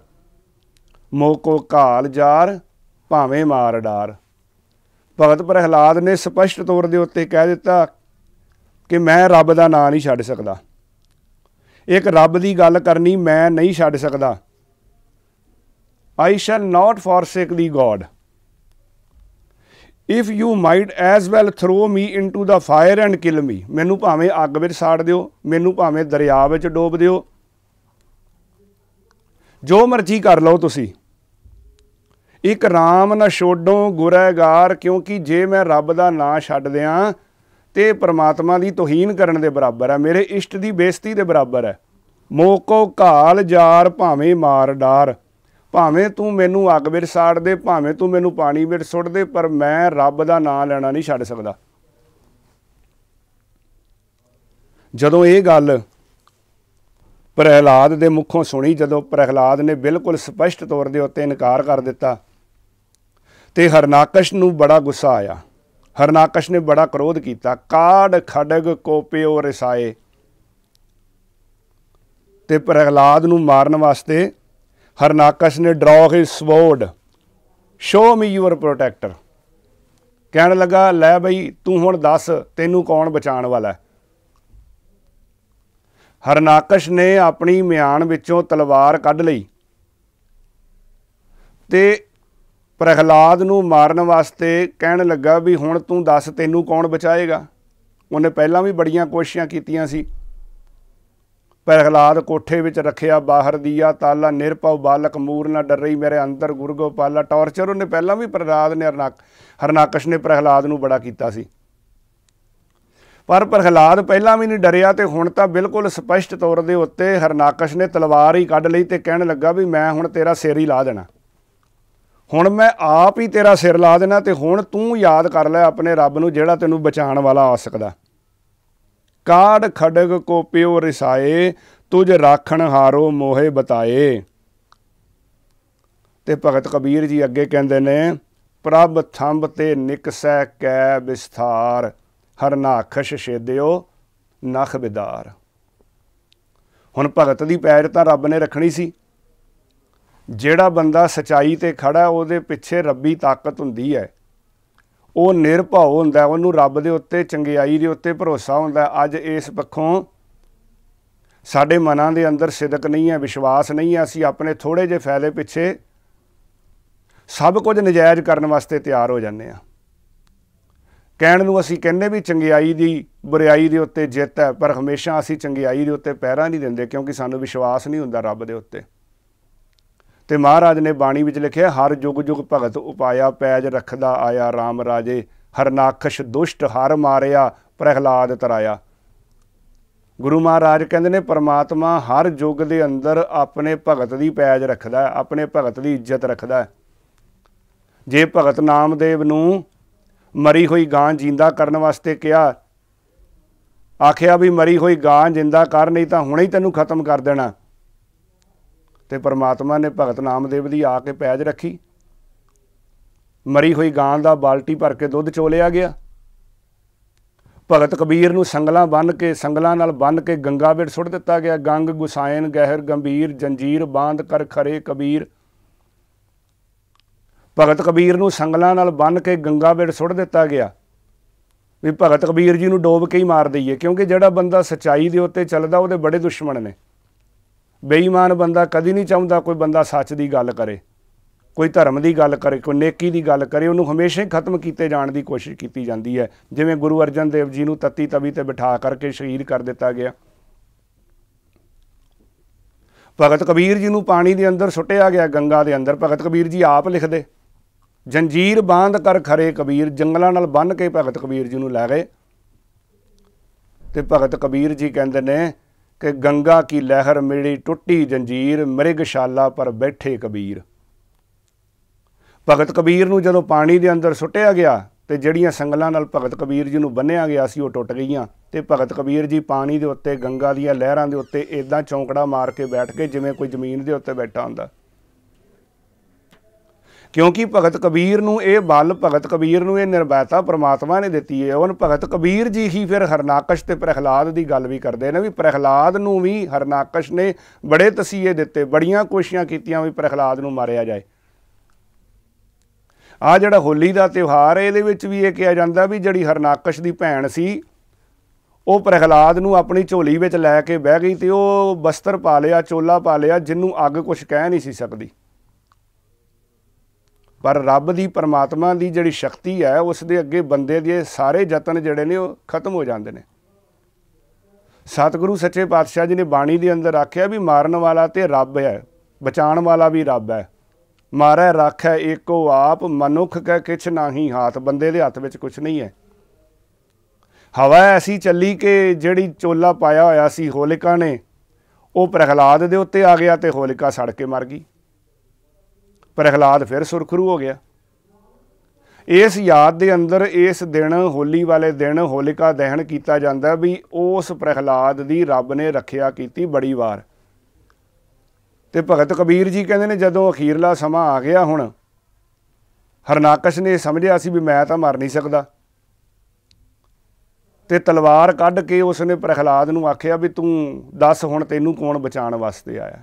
ਮੋਕੋ ਘਾਲ ਜਾਰ ਭਾਵੇਂ ਮਾਰ ਡਾਰ ਭਗਤ ਪ੍ਰਹਿਲਾਦ ਨੇ ਸਪਸ਼ਟ ਤੌਰ ਦੇ ਉੱਤੇ ਕਹਿ ਦਿੱਤਾ ਕਿ ਮੈਂ ਰੱਬ ਦਾ ਨਾਂ ਨਹੀਂ ਛੱਡ ਸਕਦਾ ਇੱਕ ਰੱਬ ਦੀ ਗੱਲ ਕਰਨੀ ਮੈਂ ਨਹੀਂ ਛੱਡ ਸਕਦਾ I shall not forsake the God if you might as well throw me into the fire and kill me ਮੈਨੂੰ ਭਾਵੇਂ ਅੱਗ ਵਿੱਚ ਸਾੜ ਦਿਓ ਮੈਨੂੰ ਭਾਵੇਂ ਦਰਿਆ ਵਿੱਚ ਡੋਬ ਦਿਓ ਜੋ ਮਰਜ਼ੀ ਕਰ ਲਓ ਤੁਸੀਂ ਇੱਕ ਰਾਮ ਨਾ ਛੋਡੋ ਗੁਰਹਗਾਰ ਕਿਉਂਕਿ ਜੇ ਮੈਂ ਰੱਬ ਦਾ ਨਾਂ ਛੱਡ ਦਿਆਂ ਤੇ ਪ੍ਰਮਾਤਮਾ ਦੀ ਤੋਹੀਨ ਕਰਨ ਦੇ ਬਰਾਬਰ ਹੈ ਮੇਰੇ ਇਸ਼ਟ ਦੀ ਬੇਇੱਜ਼ਤੀ ਦੇ ਬਰਾਬਰ ਹੈ ਮੋਕੋ ਘਾਲ ਜਾਰ ਭਾਵੇਂ ਮਾਰ ਡਾਰ ਭਾਵੇਂ ਤੂੰ ਮੈਨੂੰ ਅੱਗ ਵਿੱਚ ਸਾੜ ਦੇ ਭਾਵੇਂ ਤੂੰ ਮੈਨੂੰ ਪਾਣੀ ਵਿੱਚ ਸੁੱਟ ਦੇ ਪਰ ਮੈਂ ਰੱਬ ਦਾ ਨਾਮ ਲੈਣਾ ਨਹੀਂ ਛੱਡ ਸਕਦਾ ਜਦੋਂ ਇਹ ਗੱਲ ਪ੍ਰਹਿਲਾਦ ਦੇ ਮੁਖੋਂ ਸੁਣੀ ਜਦੋਂ ਪ੍ਰਹਿਲਾਦ ਨੇ ਬਿਲਕੁਲ ਸਪਸ਼ਟ ਤੌਰ ਦੇ ਉੱਤੇ ਇਨਕਾਰ ਕਰ ਦਿੱਤਾ ਤੇ ਹਰਨਾਕਸ਼ ਨੂੰ ਬੜਾ ਗੁੱਸਾ ਆਇਆ ਹਰਨਾਕਸ਼ ਨੇ ਬੜਾ ਕ੍ਰੋਧ ਕੀਤਾ ਕਾੜ ਖੜਗ ਕੋਪਿਓ ਰਸਾਏ ਤੇ ਪ੍ਰਹਿਲਾਦ ਨੂੰ ਮਾਰਨ ਵਾਸਤੇ ਹਰਨਾਕਸ਼ ਨੇ drew his sword show me your protector ਕਹਿਣ ਲੱਗਾ ਲੈ ਬਈ ਤੂੰ ਹੁਣ ਦੱਸ ਤੈਨੂੰ ਕੌਣ ਬਚਾਉਣ ਵਾਲਾ ਹੈ ਹਰਨਾਕਸ਼ ਨੇ ਆਪਣੀ ਮਿਆਨ ਵਿੱਚੋਂ ਤਲਵਾਰ ਕੱਢ ਲਈ ਤੇ ਪ੍ਰਹਿਲਾਦ ਨੂੰ ਮਾਰਨ ਵਾਸਤੇ ਕਹਿਣ ਲੱਗਾ ਵੀ ਹੁਣ ਤੂੰ ਦੱਸ ਤੈਨੂੰ ਕੌਣ ਬਚਾਏਗਾ ਉਹਨੇ ਪਹਿਲਾਂ ਵੀ ਬੜੀਆਂ ਕੋਸ਼ਿਸ਼ਾਂ ਕੀਤੀਆਂ ਸੀ ਪ੍ਰਹਿਲਾਦ ਕੋਠੇ ਵਿੱਚ ਰੱਖਿਆ ਬਾਹਰ ਦੀਆ ਤਾਲਾ ਨਿਰਪਉ ਬਾਲਕ ਮੂਰ ਨਾ ਡਰ ਰਹੀ ਮੇਰੇ ਅੰਦਰ ਗੁਰਗੋਪਾਲਾ ਟੌਰਚਰ ਉਹਨੇ ਪਹਿਲਾਂ ਵੀ ਪ੍ਰਹਿਲਾਦ ਨੇ ਹਰਨਾਕਸ਼ ਨੇ ਪ੍ਰਹਿਲਾਦ ਨੂੰ ਬੜਾ ਕੀਤਾ ਸੀ ਪਰ ਪ੍ਰਹਲਾਦ ਪਹਿਲਾਂ ਵੀ ਨਹੀਂ ਡਰਿਆ ਤੇ ਹੁਣ ਤਾਂ ਬਿਲਕੁਲ ਸਪਸ਼ਟ ਤੌਰ ਦੇ ਉੱਤੇ ਹਰਨਾਕਸ਼ ਨੇ ਤਲਵਾਰ ਹੀ ਕੱਢ ਲਈ ਤੇ ਕਹਿਣ ਲੱਗਾ ਵੀ ਮੈਂ ਹੁਣ ਤੇਰਾ ਸਿਰ ਹੀ ਲਾ ਦੇਣਾ ਹੁਣ ਮੈਂ ਆਪ ਹੀ ਤੇਰਾ ਸਿਰ ਲਾ ਦੇਣਾ ਤੇ ਹੁਣ ਤੂੰ ਯਾਦ ਕਰ ਲੈ ਆਪਣੇ ਰੱਬ ਨੂੰ ਜਿਹੜਾ ਤੈਨੂੰ ਬਚਾਉਣ ਵਾਲਾ ਆ ਸਕਦਾ ਕਾੜ ਖੜਗ ਕੋ ਪਿਓ ਰਿਸਾਏ ਤੁਝ ਰਾਖਣ ਹਾਰੋ ਮੋਹੇ ਬਤਾਏ ਤੇ ਭਗਤ ਕਬੀਰ ਜੀ ਅੱਗੇ ਕਹਿੰਦੇ ਨੇ ਪ੍ਰਭ ਥੰਬ ਤੇ ਨਿਕਸੈ ਕੈ ਵਿਸਥਾਰ ਹਰਨਾਖਸ਼ ਛੇਦਿਓ ਨਖ ਬਿਦਾਰ ਹੁਣ ਭਗਤ ਦੀ ਪੈਰ ਤਾਂ ਰੱਬ ਨੇ ਰੱਖਣੀ ਸੀ ਜਿਹੜਾ ਬੰਦਾ ਸਚਾਈ ਤੇ ਖੜਾ ਉਹਦੇ ਪਿੱਛੇ ਰੱਬੀ ਤਾਕਤ ਹੁੰਦੀ ਹੈ ਉਹ ਨਿਰਭਉ ਹੁੰਦਾ ਉਹਨੂੰ ਰੱਬ ਦੇ ਉੱਤੇ ਚੰਗਿਆਈ ਦੇ ਉੱਤੇ ਭਰੋਸਾ ਹੁੰਦਾ ਅੱਜ ਇਸ ਪੱਖੋਂ ਸਾਡੇ ਮਨਾਂ ਦੇ ਅੰਦਰ ਸਿਦਕ ਨਹੀਂ ਹੈ ਵਿਸ਼ਵਾਸ ਨਹੀਂ ਹੈ ਅਸੀਂ ਆਪਣੇ ਥੋੜੇ ਜਿਹੇ ਫਾਇਦੇ ਪਿੱਛੇ ਸਭ ਕੁਝ ਨਜਾਇਜ਼ ਕਰਨ ਵਾਸਤੇ ਤਿਆਰ ਹੋ ਜਾਂਦੇ ਆ ਕਹਿਣ ਨੂੰ ਅਸੀਂ ਕਹਿੰਦੇ ਵੀ ਚੰਗਿਆਈ ਦੀ ਬੁਰਾਈ ਦੇ ਉੱਤੇ ਜਿੱਤ ਹੈ ਪਰ ਹਮੇਸ਼ਾ ਅਸੀਂ ਚੰਗਿਆਈ ਦੇ ਉੱਤੇ ਪੈਰਾਂ ਨਹੀਂ ਦਿੰਦੇ ਕਿਉਂਕਿ ਸਾਨੂੰ ਵਿਸ਼ਵਾਸ ਨਹੀਂ ਹੁੰਦਾ ਰੱਬ ਦੇ ਉੱਤੇ ਤੇ ਮਹਾਰਾਜ ਨੇ ਬਾਣੀ ਵਿੱਚ ਲਿਖਿਆ ਹਰ ਜੁਗ ਜੁਗ ਭਗਤ ਉਪਾਇਆ ਪੈਜ ਰੱਖਦਾ ਆਇਆ RAM ਰਾਜੇ ਹਰਨਾਖਸ਼ ਦੁਸ਼ਟ ਹਰ ਮਾਰਿਆ ਪ੍ਰਹਿਲਾਦ ਤਰਾਇਆ ਗੁਰੂ ਮਹਾਰਾਜ ਕਹਿੰਦੇ ਨੇ ਪਰਮਾਤਮਾ ਹਰ ਜੁਗ ਦੇ ਅੰਦਰ ਆਪਣੇ ਭਗਤ ਦੀ ਪੈਜ ਰੱਖਦਾ ਆਪਣੇ ਭਗਤ ਦੀ ਇੱਜ਼ਤ ਰੱਖਦਾ ਜੇ ਭਗਤ ਨਾਮਦੇਵ ਨੂੰ ਮਰੀ ਹੋਈ ਗਾਂ ਜਿੰਦਾ ਕਰਨ ਵਾਸਤੇ ਕਿਹਾ ਆਖਿਆ ਵੀ ਮਰੀ ਹੋਈ ਗਾਂ ਜਿੰਦਾ ਕਰ ਨਹੀਂ ਤਾਂ ਹੁਣੇ ਹੀ ਤੈਨੂੰ ਖਤਮ ਕਰ ਦੇਣਾ ਤੇ ਪਰਮਾਤਮਾ ਨੇ ਭਗਤ ਨਾਮਦੇਵ ਦੀ ਆ ਕੇ ਪੈਜ ਰੱਖੀ ਮਰੀ ਹੋਈ ਗਾਂ ਦਾ ਬਾਲਟੀ ਭਰ ਕੇ ਦੁੱਧ ਚੋਲਿਆ ਗਿਆ ਭਗਤ ਕਬੀਰ ਨੂੰ ਸੰਗਲਾਂ ਬੰਨ ਕੇ ਸੰਗਲਾਂ ਨਾਲ ਬੰਨ ਕੇ ਗੰਗਾ ਵਿੱਚ ਸੁੱਟ ਦਿੱਤਾ ਗਿਆ ਗੰਗ ਗੁਸਾਇਨ ਗਹਿਰ ਗੰਭੀਰ ਜੰਜੀਰ ਬਾਂਧ ਕਰ ਖਰੇ ਕਬੀਰ ਭਗਤ ਕਬੀਰ ਨੂੰ ਸੰਗਲਾਂ ਨਾਲ ਬੰਨ ਕੇ ਗੰਗਾ ਵਿੱਚ ਸੁੱਟ ਦਿੱਤਾ ਗਿਆ ਵੀ ਭਗਤ ਕਬੀਰ ਜੀ ਨੂੰ ਡੋਬ ਕੇ ਹੀ ਮਾਰ ਦਈਏ ਕਿਉਂਕਿ ਜਿਹੜਾ ਬੰਦਾ ਸਚਾਈ ਦੇ ਉੱਤੇ ਚੱਲਦਾ ਉਹਦੇ ਬੜੇ ਦੁਸ਼ਮਣ ਨੇ ਬੇਈਮਾਨ ਬੰਦਾ ਕਦੀ ਨਹੀਂ ਚਾਹੁੰਦਾ ਕੋਈ ਬੰਦਾ ਸੱਚ ਦੀ ਗੱਲ ਕਰੇ ਕੋਈ ਧਰਮ ਦੀ ਗੱਲ ਕਰੇ ਕੋਈ ਨੇਕੀ ਦੀ ਗੱਲ ਕਰੇ ਉਹਨੂੰ ਹਮੇਸ਼ਾ ਹੀ ਖਤਮ ਕੀਤੇ ਜਾਣ ਦੀ ਕੋਸ਼ਿਸ਼ ਕੀਤੀ ਜਾਂਦੀ ਹੈ ਜਿਵੇਂ ਗੁਰੂ ਅਰਜਨ ਦੇਵ ਜੀ ਨੂੰ ਤਤੀ ਤਵੀ ਤੇ ਬਿਠਾ ਕਰਕੇ ਸ਼ਹੀਦ ਕਰ ਦਿੱਤਾ ਗਿਆ ਭਗਤ ਕਬੀਰ ਜੀ ਨੂੰ ਪਾਣੀ ਦੇ ਅੰਦਰ ਸੁੱਟਿਆ ਗਿਆ ਗੰਗਾ ਦੇ ਅੰਦਰ ਭਗਤ ਕਬੀਰ ਜੀ ਆਪ ਲਿਖਦੇ ਜੰਜੀਰ ਬਾਂਧ ਕਰ ਖਰੇ ਕਬੀਰ ਜੰਗਲਾਂ ਨਾਲ ਬੰਨ ਕੇ ਭਗਤ ਕਬੀਰ ਜੀ ਨੂੰ ਲੈ ਗਏ ਤੇ ਭਗਤ ਕਬੀਰ ਜੀ ਕਹਿੰਦੇ ਨੇ ਕਿ ਗੰਗਾ ਕੀ ਲਹਿਰ ਮੇਰੀ ਟੁੱਟੀ ਜੰਜੀਰ ਮ੍ਰਿਗਸ਼ਾਲਾ ਪਰ ਬੈਠੇ ਕਬੀਰ ਭਗਤ ਕਬੀਰ ਨੂੰ ਜਦੋਂ ਪਾਣੀ ਦੇ ਅੰਦਰ ਸੁੱਟਿਆ ਗਿਆ ਤੇ ਜਿਹੜੀਆਂ ਸੰਗਲਾਂ ਨਾਲ ਭਗਤ ਕਬੀਰ ਜੀ ਨੂੰ ਬੰਨਿਆ ਗਿਆ ਸੀ ਉਹ ਟੁੱਟ ਗਈਆਂ ਤੇ ਭਗਤ ਕਬੀਰ ਜੀ ਪਾਣੀ ਦੇ ਉੱਤੇ ਗੰਗਾ ਦੀਆਂ ਲਹਿਰਾਂ ਦੇ ਉੱਤੇ ਇਦਾਂ ਚੌਂਕੜਾ ਮਾਰ ਕੇ ਬੈਠ ਕੇ ਜਿਵੇਂ ਕੋਈ ਜ਼ਮੀਨ ਦੇ ਉੱਤੇ ਬੈਠਾ ਹੁੰਦਾ ਕਿਉਂਕਿ ਭਗਤ ਕਬੀਰ ਨੂੰ ਇਹ ਬਲ ਭਗਤ ਕਬੀਰ ਨੂੰ ਇਹ ਨਿਰਬੈਤਾ ਪ੍ਰਮਾਤਮਾ ਨੇ ਦਿੱਤੀ ਹੈ ਉਹਨ ਭਗਤ ਕਬੀਰ ਜੀ ਹੀ ਫਿਰ ਹਰਨਾਕਸ਼ ਤੇ ਪ੍ਰਹਿਲਾਦ ਦੀ ਗੱਲ ਵੀ ਕਰਦੇ ਨੇ ਵੀ ਪ੍ਰਹਿਲਾਦ ਨੂੰ ਵੀ ਹਰਨਾਕਸ਼ ਨੇ ਬੜੇ ਤਸੀਹੇ ਦਿੱਤੇ ਬੜੀਆਂ ਕੋਸ਼ਿਸ਼ਾਂ ਕੀਤੀਆਂ ਵੀ ਪ੍ਰਹਿਲਾਦ ਨੂੰ ਮਾਰਿਆ ਜਾਏ ਆ ਜਿਹੜਾ ਹੋਲੀ ਦਾ ਤਿਉਹਾਰ ਹੈ ਇਹਦੇ ਵਿੱਚ ਵੀ ਇਹ ਕਿਹਾ ਜਾਂਦਾ ਵੀ ਜਿਹੜੀ ਹਰਨਾਕਸ਼ ਦੀ ਭੈਣ ਸੀ ਉਹ ਪ੍ਰਹਿਲਾਦ ਨੂੰ ਆਪਣੀ ਝੋਲੀ ਵਿੱਚ ਲੈ ਕੇ ਬਹਿ ਗਈ ਤੇ ਉਹ ਬਸਤਰ ਪਾ ਲਿਆ ਚੋਲਾ ਪਾ ਲਿਆ ਜਿੰਨੂੰ ਅੱਗ ਕੁਝ ਕਹਿ ਨਹੀਂ ਸੀ ਸਕਦੀ ਪਰ ਰੱਬ ਦੀ ਪਰਮਾਤਮਾ ਦੀ ਜਿਹੜੀ ਸ਼ਕਤੀ ਹੈ ਉਸ ਦੇ ਅੱਗੇ ਬੰਦੇ ਦੇ ਸਾਰੇ ਯਤਨ ਜਿਹੜੇ ਨੇ ਉਹ ਖਤਮ ਹੋ ਜਾਂਦੇ ਨੇ ਸਤਿਗੁਰੂ ਸੱਚੇ ਪਾਤਸ਼ਾਹ ਜੀ ਨੇ ਬਾਣੀ ਦੇ ਅੰਦਰ ਆਖਿਆ ਵੀ ਮਾਰਨ ਵਾਲਾ ਤੇ ਰੱਬ ਹੈ ਬਚਾਉਣ ਵਾਲਾ ਵੀ ਰੱਬ ਹੈ ਮਾਰੈ ਰੱਖੈ ਏਕੋ ਆਪ ਮਨੁੱਖ ਕਾ ਕਿਛ ਨਹੀਂ ਹਾਥ ਬੰਦੇ ਦੇ ਹੱਥ ਵਿੱਚ ਕੁਛ ਨਹੀਂ ਹੈ ਹਵਾ ਐਸੀ ਚੱਲੀ ਕਿ ਜਿਹੜੀ ਚੋਲਾ ਪਾਇਆ ਹੋਇਆ ਸੀ ਹੋਲਿਕਾ ਨੇ ਉਹ ਪ੍ਰਹਿਲਾਦ ਦੇ ਉੱਤੇ ਆ ਗਿਆ ਤੇ ਹੋਲਿਕਾ ਸੜ ਕੇ ਮਰ ਗਈ ਪ੍ਰਹਿਲਾਦ ਫਿਰ ਸੁਰਖਰੂ ਹੋ ਗਿਆ ਇਸ ਯਾਦ ਦੇ ਅੰਦਰ ਇਸ ਦਿਨ ਹੋਲੀ ਵਾਲੇ ਦਿਨ ਹੋਲਿਕਾ ਦਹਨ ਕੀਤਾ ਜਾਂਦਾ ਵੀ ਉਸ ਪ੍ਰਹਿਲਾਦ ਦੀ ਰੱਬ ਨੇ ਰੱਖਿਆ ਕੀਤੀ ਬੜੀ ਵਾਰ ਤੇ ਭਗਤ ਕਬੀਰ ਜੀ ਕਹਿੰਦੇ ਨੇ ਜਦੋਂ ਅਖੀਰਲਾ ਸਮਾਂ ਆ ਗਿਆ ਹੁਣ ਹਰਨਾਕਸ਼ ਨੇ ਸਮਝਿਆ ਸੀ ਵੀ ਮੈਂ ਤਾਂ ਮਰ ਨਹੀਂ ਸਕਦਾ ਤੇ ਤਲਵਾਰ ਕੱਢ ਕੇ ਉਸਨੇ ਪ੍ਰਹਿਲਾਦ ਨੂੰ ਆਖਿਆ ਵੀ ਤੂੰ ਦੱਸ ਹੁਣ ਤੈਨੂੰ ਕੌਣ ਬਚਾਉਣ ਵਾਸਤੇ ਆਇਆ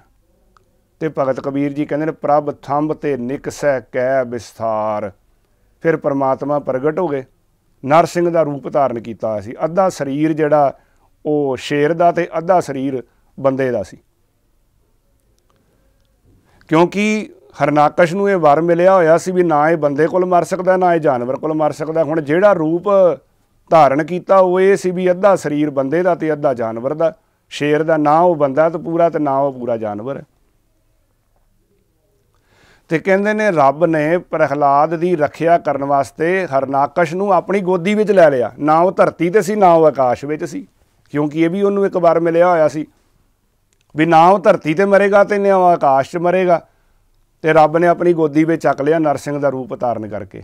ਤੇ ਭਗਤ ਕਬੀਰ ਜੀ ਕਹਿੰਦੇ ਨੇ ਪ੍ਰਭ ਥੰਬ ਤੇ ਨਿਕਸੈ ਕੈ ਵਿਸਥਾਰ ਫਿਰ ਪ੍ਰਮਾਤਮਾ ਪ੍ਰਗਟ ਹੋ ਗਏ ਨਰਸਿੰਘ ਦਾ ਰੂਪ ਧਾਰਨ ਕੀਤਾ ਸੀ ਅੱਧਾ ਸਰੀਰ ਜਿਹੜਾ ਉਹ ਸ਼ੇਰ ਦਾ ਤੇ ਅੱਧਾ ਸਰੀਰ ਬੰਦੇ ਦਾ ਸੀ ਕਿਉਂਕਿ ਹਰਨਾਕਸ਼ ਨੂੰ ਇਹ ਵਰ ਮਿਲਿਆ ਹੋਇਆ ਸੀ ਵੀ ਨਾ ਇਹ ਬੰਦੇ ਕੋਲ ਮਰ ਸਕਦਾ ਨਾ ਇਹ ਜਾਨਵਰ ਕੋਲ ਮਰ ਸਕਦਾ ਹੁਣ ਜਿਹੜਾ ਰੂਪ ਧਾਰਨ ਕੀਤਾ ਉਹ ਇਹ ਸੀ ਵੀ ਅੱਧਾ ਸਰੀਰ ਬੰਦੇ ਦਾ ਤੇ ਅੱਧਾ ਜਾਨਵਰ ਦਾ ਸ਼ੇਰ ਦਾ ਨਾ ਉਹ ਬੰਦਾ ਤੇ ਪੂਰਾ ਤੇ ਨਾ ਉਹ ਪੂਰਾ ਜਾਨਵਰ ਹੈ ਤੇ ਕਹਿੰਦੇ ਨੇ ਰੱਬ ਨੇ ਪ੍ਰਹਿਲਾਦ ਦੀ ਰੱਖਿਆ ਕਰਨ ਵਾਸਤੇ ਹਰਨਾਕਸ਼ ਨੂੰ ਆਪਣੀ ਗੋਦੀ ਵਿੱਚ ਲੈ ਲਿਆ ਨਾ ਉਹ ਧਰਤੀ ਤੇ ਸੀ ਨਾ ਉਹ ਆਕਾਸ਼ ਵਿੱਚ ਸੀ ਕਿਉਂਕਿ ਇਹ ਵੀ ਉਹਨੂੰ ਇੱਕ ਵਾਰ ਮਿਲਿਆ ਹੋਇਆ ਸੀ ਵੀ ਨਾ ਉਹ ਧਰਤੀ ਤੇ ਮਰੇਗਾ ਤੇ ਨਾ ਉਹ ਆਕਾਸ਼ 'ਚ ਮਰੇਗਾ ਤੇ ਰੱਬ ਨੇ ਆਪਣੀ ਗੋਦੀ ਵਿੱਚ ਚੱਕ ਲਿਆ ਨਰਸਿੰਘ ਦਾ ਰੂਪ ਧਾਰਨ ਕਰਕੇ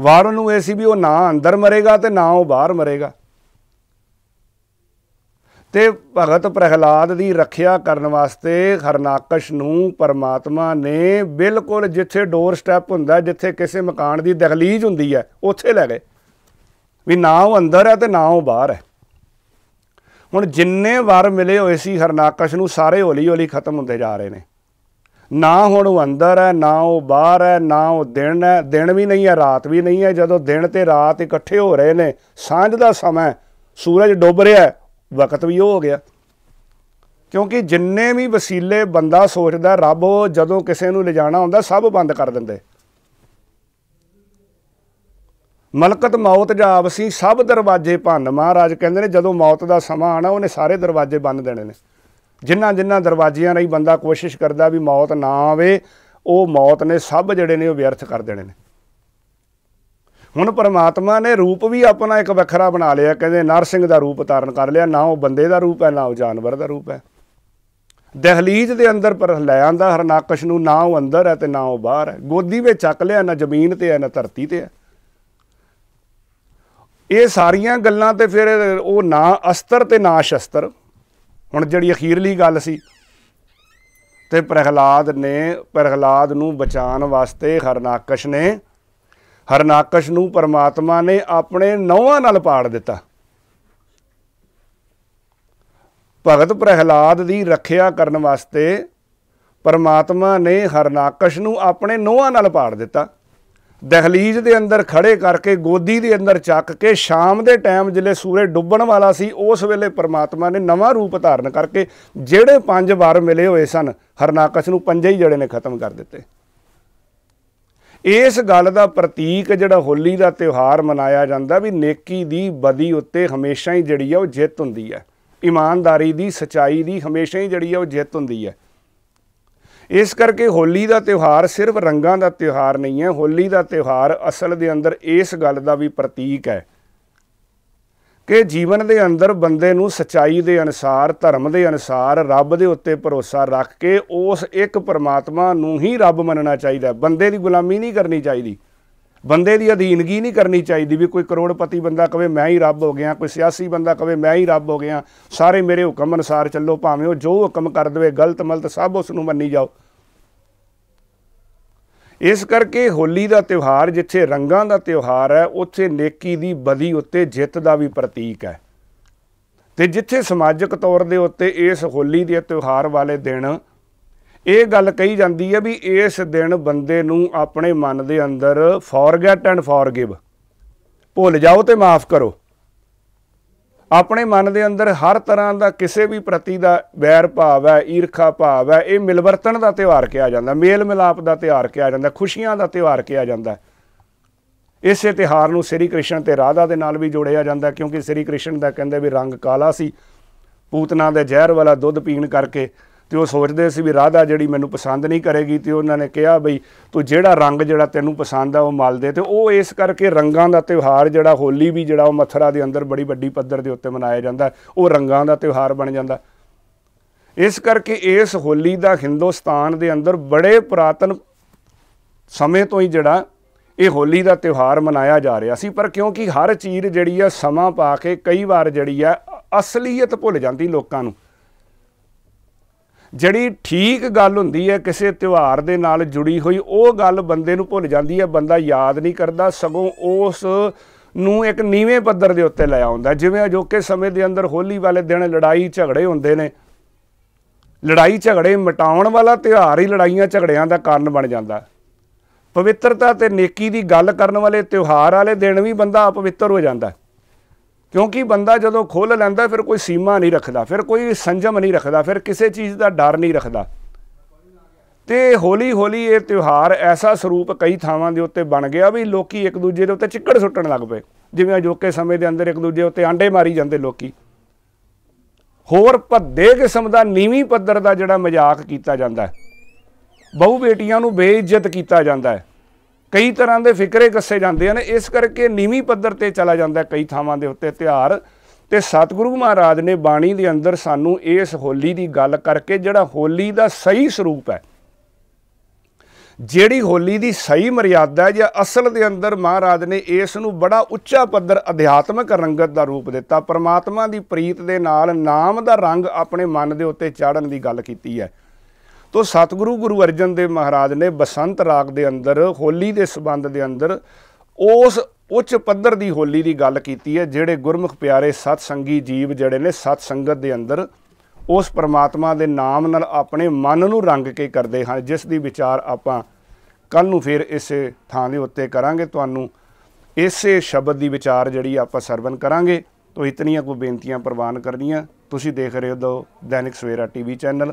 ਵਾਰ ਉਹਨੂੰ ਐਸੀ ਵੀ ਉਹ ਨਾ ਅੰਦਰ ਮਰੇਗਾ ਤੇ ਨਾ ਉਹ ਬਾਹਰ ਮਰੇਗਾ ਤੇ ਭਗਤ ਪ੍ਰਹਿਲਾਦ ਦੀ ਰੱਖਿਆ ਕਰਨ ਵਾਸਤੇ ਹਰਨਾਕਸ਼ ਨੂੰ ਪਰਮਾਤਮਾ ਨੇ ਬਿਲਕੁਲ ਜਿੱਥੇ ਡੋਰ ਸਟੈਪ ਹੁੰਦਾ ਜਿੱਥੇ ਕਿਸੇ ਮਕਾਨ ਦੀ ਦਖਲੀਜ ਹੁੰਦੀ ਹੈ ਉੱਥੇ ਲੈ ਗਏ ਵੀ ਨਾ ਉਹ ਅੰਦਰ ਹੈ ਤੇ ਨਾ ਉਹ ਬਾਹਰ ਹੈ ਹੁਣ ਜਿੰਨੇ ਵਾਰ ਮਿਲੇ ਹੋਏ ਸੀ ਹਰਨਾਕਸ਼ ਨੂੰ ਸਾਰੇ ਹੌਲੀ ਹੌਲੀ ਖਤਮ ਹੁੰਦੇ ਜਾ ਰਹੇ ਨੇ ਨਾ ਹੁਣ ਉਹ ਅੰਦਰ ਹੈ ਨਾ ਉਹ ਬਾਹਰ ਹੈ ਨਾ ਉਹ ਦਿਨ ਹੈ ਦਿਨ ਵੀ ਨਹੀਂ ਹੈ ਰਾਤ ਵੀ ਨਹੀਂ ਹੈ ਜਦੋਂ ਦਿਨ ਤੇ ਰਾਤ ਇਕੱਠੇ ਹੋ ਰਹੇ ਨੇ ਸਾਂਝ ਦਾ ਸਮਾਂ ਸੂਰਜ ਡੁੱਬ ਰਿਹਾ ਵਕਤ ਵੀ ਉਹ ਹੋ ਗਿਆ ਕਿਉਂਕਿ ਜਿੰਨੇ ਵੀ ਵਸੀਲੇ ਬੰਦਾ ਸੋਚਦਾ ਰੱਬ ਜਦੋਂ ਕਿਸੇ ਨੂੰ ਲਿਜਾਣਾ ਹੁੰਦਾ ਸਭ ਬੰਦ ਕਰ ਦਿੰਦੇ ਮਲਕਤ ਮੌਤ ਜਾਂ ਆਪਸੀ ਸਭ ਦਰਵਾਜ਼ੇ ਭੰਨ ਮਹਾਰਾਜ ਕਹਿੰਦੇ ਨੇ ਜਦੋਂ ਮੌਤ ਦਾ ਸਮਾਂ ਆਣਾ ਉਹਨੇ ਸਾਰੇ ਦਰਵਾਜ਼ੇ ਬੰਦ ਦੇਣੇ ਨੇ ਜਿਨ੍ਹਾਂ ਜਿਨ੍ਹਾਂ ਦਰਵਾਜ਼ਿਆਂ ਰਹੀ ਬੰਦਾ ਕੋਸ਼ਿਸ਼ ਕਰਦਾ ਵੀ ਮੌਤ ਨਾ ਆਵੇ ਉਹ ਮੌਤ ਨੇ ਸਭ ਜਿਹੜੇ ਨੇ ਉਹ ਵਿਅਰਥ ਕਰ ਦੇਣੇ ਨੇ ਹੁਣ ਪਰਮਾਤਮਾ ਨੇ ਰੂਪ ਵੀ ਆਪਣਾ ਇੱਕ ਵੱਖਰਾ ਬਣਾ ਲਿਆ ਕਹਿੰਦੇ ਨਰ ਸਿੰਘ ਦਾ ਰੂਪ ਧਾਰਨ ਕਰ ਲਿਆ ਨਾ ਉਹ ਬੰਦੇ ਦਾ ਰੂਪ ਹੈ ਨਾ ਉਹ ਜਾਨਵਰ ਦਾ ਰੂਪ ਹੈ ਦਹਲੀਜ਼ ਦੇ ਅੰਦਰ ਪਰ ਲੈ ਆਂਦਾ ਹਰਨਾਕਸ਼ ਨੂੰ ਨਾ ਉਹ ਅੰਦਰ ਹੈ ਤੇ ਨਾ ਉਹ ਬਾਹਰ ਹੈ ਗੋਦੀ ਵਿੱਚ ਚੱਕ ਲਿਆ ਨਾ ਜ਼ਮੀਨ ਤੇ ਹੈ ਨਾ ਧਰਤੀ ਤੇ ਹੈ ਇਹ ਸਾਰੀਆਂ ਗੱਲਾਂ ਤੇ ਫਿਰ ਉਹ ਨਾ ਅਸਤਰ ਤੇ ਨਾ ਸ਼ਸਤਰ ਹੁਣ ਜਿਹੜੀ ਅਖੀਰਲੀ ਗੱਲ ਸੀ ਤੇ ਪ੍ਰਹਿਲਾਦ ਨੇ ਪ੍ਰਹਿਲਾਦ ਨੂੰ ਬਚਾਉਣ ਵਾਸਤੇ ਹਰਨਾਕਸ਼ ਨੇ ਹਰਨਾਕਸ਼ ਨੂੰ ਪਰਮਾਤਮਾ ਨੇ ਆਪਣੇ ਨੌਵਾਂ ਨਾਲ ਪਾੜ ਦਿੱਤਾ ਭਗਤ ਪ੍ਰਹਿਲਾਦ ਦੀ ਰੱਖਿਆ ਕਰਨ ਵਾਸਤੇ ਪਰਮਾਤਮਾ ਨੇ ਹਰਨਾਕਸ਼ ਨੂੰ ਆਪਣੇ ਨੋਹਾਂ ਨਾਲ ਪਾੜ ਦਿੱਤਾ ਦਹਲੀਜ਼ ਦੇ ਅੰਦਰ ਖੜੇ ਕਰਕੇ ਗੋਦੀ ਦੇ ਅੰਦਰ ਚੱਕ ਕੇ ਸ਼ਾਮ ਦੇ ਟਾਈਮ ਜਿਲੇ ਸੂਰੇ ਡੁੱਬਣ ਵਾਲਾ ਸੀ ਉਸ ਵੇਲੇ ਪਰਮਾਤਮਾ ਨੇ ਨਵਾਂ ਰੂਪ ਧਾਰਨ ਕਰਕੇ ਜਿਹੜੇ ਪੰਜ ਵਾਰ ਮਿਲੇ ਹੋਏ ਸਨ ਹਰਨਾਕਸ਼ ਨੂੰ ਪੰਜੇ ਹੀ ਜੜੇ ਨੇ ਖਤਮ ਕਰ ਦਿੱਤੇ ਇਸ ਗੱਲ ਦਾ ਪ੍ਰਤੀਕ ਜਿਹੜਾ ਹੋਲੀ ਦਾ ਤਿਉਹਾਰ ਮਨਾਇਆ ਜਾਂਦਾ ਵੀ ਨੇਕੀ ਦੀ ਬਦੀ ਉੱਤੇ ਹਮੇਸ਼ਾ ਹੀ ਜਿਹੜੀ ਆ ਉਹ ਜਿੱਤ ਹੁੰਦੀ ਹੈ ਇਮਾਨਦਾਰੀ ਦੀ ਸਚਾਈ ਦੀ ਹਮੇਸ਼ਾ ਹੀ ਜਿਹੜੀ ਆ ਉਹ ਜਿੱਤ ਹੁੰਦੀ ਹੈ ਇਸ ਕਰਕੇ ਹੋਲੀ ਦਾ ਤਿਉਹਾਰ ਸਿਰਫ ਰੰਗਾਂ ਦਾ ਤਿਉਹਾਰ ਨਹੀਂ ਹੈ ਹੋਲੀ ਦਾ ਤਿਉਹਾਰ ਅਸਲ ਦੇ ਅੰਦਰ ਇਸ ਗੱਲ ਦਾ ਵੀ ਪ੍ਰਤੀਕ ਹੈ ਕਿ ਜੀਵਨ ਦੇ ਅੰਦਰ ਬੰਦੇ ਨੂੰ ਸਚਾਈ ਦੇ ਅਨਸਾਰ ਧਰਮ ਦੇ ਅਨਸਾਰ ਰੱਬ ਦੇ ਉੱਤੇ ਭਰੋਸਾ ਰੱਖ ਕੇ ਉਸ ਇੱਕ ਪਰਮਾਤਮਾ ਨੂੰ ਹੀ ਰੱਬ ਮੰਨਣਾ ਚਾਹੀਦਾ ਬੰਦੇ ਦੀ ਗੁਲਾਮੀ ਨਹੀਂ ਕਰਨੀ ਚਾਹੀਦੀ ਬੰਦੇ ਦੀ ਅਧੀਨਗੀ ਨਹੀਂ ਕਰਨੀ ਚਾਹੀਦੀ ਵੀ ਕੋਈ ਕਰੋੜਪਤੀ ਬੰਦਾ ਕਵੇ ਮੈਂ ਹੀ ਰੱਬ ਹੋ ਗਿਆ ਕੋਈ ਸਿਆਸੀ ਬੰਦਾ ਕਵੇ ਮੈਂ ਹੀ ਰੱਬ ਹੋ ਗਿਆ ਸਾਰੇ ਮੇਰੇ ਹੁਕਮ ਅਨਸਾਰ ਚੱਲੋ ਭਾਵੇਂ ਉਹ ਜੋ ਹੁਕਮ ਕਰ ਦੇਵੇ ਗਲਤ ਮਲਤ ਸਭ ਉਸ ਨੂੰ ਮੰਨੀ ਜਾਓ ਇਸ ਕਰਕੇ ਹੋਲੀ ਦਾ ਤਿਉਹਾਰ ਜਿੱਥੇ ਰੰਗਾਂ ਦਾ ਤਿਉਹਾਰ ਹੈ ਉੱਥੇ ਨੇਕੀ ਦੀ ਬਦੀ ਉੱਤੇ ਜਿੱਤ ਦਾ ਵੀ ਪ੍ਰਤੀਕ ਹੈ ਤੇ ਜਿੱਥੇ ਸਮਾਜਿਕ ਤੌਰ ਦੇ ਉੱਤੇ ਇਸ ਹੋਲੀ ਦੇ ਤਿਉਹਾਰ ਵਾਲੇ ਦਿਨ ਇਹ ਗੱਲ ਕਹੀ ਜਾਂਦੀ ਹੈ ਵੀ ਇਸ ਦਿਨ ਬੰਦੇ ਨੂੰ ਆਪਣੇ ਮਨ ਦੇ ਅੰਦਰ ਫੋਰਗੇਟ ਐਂਡ ਫੋਰਗਿਵ ਭੁੱਲ ਜਾਓ ਤੇ ਮਾਫ ਕਰੋ ਆਪਣੇ ਮਨ ਦੇ ਅੰਦਰ ਹਰ ਤਰ੍ਹਾਂ ਦਾ ਕਿਸੇ ਵੀ ਪ੍ਰਤੀ ਦਾ ਵੈਰ ਭਾਵ ਹੈ ਈਰਖਾ ਭਾਵ ਹੈ ਇਹ ਮਿਲਵਰਤਨ ਦਾ ਤਿਉਹਾਰ ਕਿਹਾ ਜਾਂਦਾ ਮੇਲ ਮਿਲਾਪ ਦਾ ਤਿਉਹਾਰ ਕਿਹਾ ਜਾਂਦਾ ਖੁਸ਼ੀਆਂ ਦਾ ਤਿਉਹਾਰ ਕਿਹਾ ਜਾਂਦਾ ਇਸੇ ਤਿਹਾਰ ਨੂੰ ਸ੍ਰੀ ਕ੍ਰਿਸ਼ਨ ਤੇ ਰਾਧਾ ਦੇ ਨਾਲ ਵੀ ਜੋੜਿਆ ਜਾਂਦਾ ਕਿਉਂਕਿ ਸ੍ਰੀ ਕ੍ਰਿਸ਼ਨ ਦਾ ਕਹਿੰਦੇ ਵੀ ਰੰਗ ਕਾਲਾ ਸੀ ਪੂਤਨਾ ਦੇ ਜ਼ਹਿਰ ਵਾਲਾ ਦੁੱਧ ਪੀਣ ਕਰਕੇ ਤੇ ਉਹ ਸੋਚਦੇ ਸੀ ਵੀ ਰਾਧਾ ਜਿਹੜੀ ਮੈਨੂੰ ਪਸੰਦ ਨਹੀਂ ਕਰੇਗੀ ਤੇ ਉਹਨਾਂ ਨੇ ਕਿਹਾ ਬਈ ਤੂੰ ਜਿਹੜਾ ਰੰਗ ਜਿਹੜਾ ਤੈਨੂੰ ਪਸੰਦ ਆ ਉਹ ਮਲ ਦੇ ਤੇ ਉਹ ਇਸ ਕਰਕੇ ਰੰਗਾਂ ਦਾ ਤਿਉਹਾਰ ਜਿਹੜਾ ਹੋਲੀ ਵੀ ਜਿਹੜਾ ਉਹ ਮਥਰਾ ਦੇ ਅੰਦਰ ਬੜੀ ਵੱਡੀ ਪੱਧਰ ਦੇ ਉੱਤੇ ਮਨਾਇਆ ਜਾਂਦਾ ਉਹ ਰੰਗਾਂ ਦਾ ਤਿਉਹਾਰ ਬਣ ਜਾਂਦਾ ਇਸ ਕਰਕੇ ਇਸ ਹੋਲੀ ਦਾ ਹਿੰਦੁਸਤਾਨ ਦੇ ਅੰਦਰ ਬੜੇ ਪ੍ਰਾਤਨ ਸਮੇਂ ਤੋਂ ਹੀ ਜਿਹੜਾ ਇਹ ਹੋਲੀ ਦਾ ਤਿਉਹਾਰ ਮਨਾਇਆ ਜਾ ਰਿਹਾ ਸੀ ਪਰ ਕਿਉਂਕਿ ਹਰ ਚੀਜ਼ ਜਿਹੜੀ ਆ ਸਮਾਂ ਪਾ ਕੇ ਕਈ ਵਾਰ ਜਿਹੜੀ ਆ ਅਸਲੀਅਤ ਭੁੱਲ ਜਾਂਦੀ ਲੋਕਾਂ ਨੂੰ ਜਿਹੜੀ ਠੀਕ ਗੱਲ ਹੁੰਦੀ ਹੈ ਕਿਸੇ ਤਿਉਹਾਰ ਦੇ ਨਾਲ ਜੁੜੀ ਹੋਈ ਉਹ ਗੱਲ ਬੰਦੇ ਨੂੰ ਭੁੱਲ ਜਾਂਦੀ ਹੈ ਬੰਦਾ ਯਾਦ ਨਹੀਂ ਕਰਦਾ ਸਗੋਂ ਉਸ ਨੂੰ ਇੱਕ ਨੀਵੇਂ ਪੱਧਰ ਦੇ ਉੱਤੇ ਲੈ ਆਉਂਦਾ ਜਿਵੇਂ ਅਜੋਕੇ ਸਮੇਂ ਦੇ ਅੰਦਰ ਹੋਲੀ ਵਾਲੇ ਦਿਨ ਲੜਾਈ ਝਗੜੇ ਹੁੰਦੇ ਨੇ ਲੜਾਈ ਝਗੜੇ ਮਟਾਉਣ ਵਾਲਾ ਤਿਉਹਾਰ ਹੀ ਲੜਾਈਆਂ ਝਗੜਿਆਂ ਦਾ ਕਾਰਨ ਬਣ ਜਾਂਦਾ ਪਵਿੱਤਰਤਾ ਤੇ ਨੇਕੀ ਦੀ ਗੱਲ ਕਰਨ ਵਾਲੇ ਤਿਉਹਾਰ ਵਾਲੇ ਦਿਨ ਵੀ ਬੰਦਾ ਅਪਵਿੱਤਰ ਹੋ ਜਾਂਦਾ ਕਿਉਂਕਿ ਬੰਦਾ ਜਦੋਂ ਖੋਲ ਲੈਂਦਾ ਫਿਰ ਕੋਈ ਸੀਮਾ ਨਹੀਂ ਰੱਖਦਾ ਫਿਰ ਕੋਈ ਸੰਜਮ ਨਹੀਂ ਰੱਖਦਾ ਫਿਰ ਕਿਸੇ ਚੀਜ਼ ਦਾ ਡਰ ਨਹੀਂ ਰੱਖਦਾ ਤੇ ਹੌਲੀ ਹੌਲੀ ਇਹ ਤਿਉਹਾਰ ਐਸਾ ਸਰੂਪ ਕਈ ਥਾਵਾਂ ਦੇ ਉੱਤੇ ਬਣ ਗਿਆ ਵੀ ਲੋਕੀ ਇੱਕ ਦੂਜੇ ਦੇ ਉੱਤੇ ਚਿੱਕੜ ਸੁੱਟਣ ਲੱਗ ਪਏ ਜਿਵੇਂ ਅਜੋਕੇ ਸਮੇਂ ਦੇ ਅੰਦਰ ਇੱਕ ਦੂਜੇ ਉੱਤੇ ਆਂਡੇ ਮਾਰੀ ਜਾਂਦੇ ਲੋਕੀ ਹੋਰ ਭੱਦੇ ਕਿਸਮ ਦਾ ਨੀਵੀਂ ਪੱਧਰ ਦਾ ਜਿਹੜਾ ਮਜ਼ਾਕ ਕੀਤਾ ਜਾਂਦਾ ਬਹੁ ਬਹੂ ਬੇਟੀਆਂ ਨੂੰ ਬੇਇੱਜ਼ਤ ਕੀਤਾ ਜਾਂਦਾ ਹੈ ਕਈ ਤਰ੍ਹਾਂ ਦੇ ਫਿਕਰੇ ਕੱਸੇ ਜਾਂਦੇ ਨੇ ਇਸ ਕਰਕੇ ਨੀਵੀਂ ਪੱਧਰ ਤੇ ਚਲਾ ਜਾਂਦਾ ਕਈ ਥਾਵਾਂ ਦੇ ਉੱਤੇ ਤਿਹਾਰ ਤੇ ਸਤਿਗੁਰੂ ਮਹਾਰਾਜ ਨੇ ਬਾਣੀ ਦੇ ਅੰਦਰ ਸਾਨੂੰ ਇਸ ਹੋਲੀ ਦੀ ਗੱਲ ਕਰਕੇ ਜਿਹੜਾ ਹੋਲੀ ਦਾ ਸਹੀ ਸਰੂਪ ਹੈ ਜਿਹੜੀ ਹੋਲੀ ਦੀ ਸਹੀ ਮਰਿਆਦਾ ਹੈ ਜਾਂ ਅਸਲ ਦੇ ਅੰਦਰ ਮਹਾਰਾਜ ਨੇ ਇਸ ਨੂੰ ਬੜਾ ਉੱਚਾ ਪੱਧਰ ਅਧਿਆਤਮਕ ਰੰਗਤ ਦਾ ਰੂਪ ਦਿੱਤਾ ਪਰਮਾਤਮਾ ਦੀ ਪ੍ਰੀਤ ਦੇ ਨਾਲ ਨਾਮ ਦਾ ਰੰਗ ਆਪਣੇ ਮਨ ਦੇ ਉੱਤੇ ਚਾੜਨ ਦੀ ਗੱਲ ਕੀਤੀ ਹੈ ਤੋਂ ਸਤਿਗੁਰੂ ਗੁਰੂ ਅਰਜਨ ਦੇਵ ਮਹਾਰਾਜ ਨੇ ਬਸੰਤ ਰਾਗ ਦੇ ਅੰਦਰ ਹੋਲੀ ਦੇ ਸਬੰਧ ਦੇ ਅੰਦਰ ਉਸ ਉੱਚ ਪੱਧਰ ਦੀ ਹੋਲੀ ਦੀ ਗੱਲ ਕੀਤੀ ਹੈ ਜਿਹੜੇ ਗੁਰਮੁਖ ਪਿਆਰੇ ਸਤ ਸੰਗੀ ਜੀਵ ਜਿਹੜੇ ਨੇ ਸਤ ਸੰਗਤ ਦੇ ਅੰਦਰ ਉਸ ਪਰਮਾਤਮਾ ਦੇ ਨਾਮ ਨਾਲ ਆਪਣੇ ਮਨ ਨੂੰ ਰੰਗ ਕੇ ਕਰਦੇ ਹਨ ਜਿਸ ਦੀ ਵਿਚਾਰ ਆਪਾਂ ਕੱਲ ਨੂੰ ਫਿਰ ਇਸੇ ਥਾਂ ਦੇ ਉੱਤੇ ਕਰਾਂਗੇ ਤੁਹਾਨੂੰ ਇਸੇ ਸ਼ਬਦ ਦੀ ਵਿਚਾਰ ਜਿਹੜੀ ਆਪਾਂ ਸਰਵਨ ਕਰਾਂਗੇ ਤੋ ਇਤਨੀਆਂ ਕੋ ਬੇਨਤੀਆਂ ਪ੍ਰਵਾਨ ਕਰਨੀਆਂ ਤੁਸੀਂ ਦੇਖ ਰਹੇ ਹੋ ਦੈਨਿਕ ਸਵੇਰਾ ਟੀਵੀ ਚੈਨਲ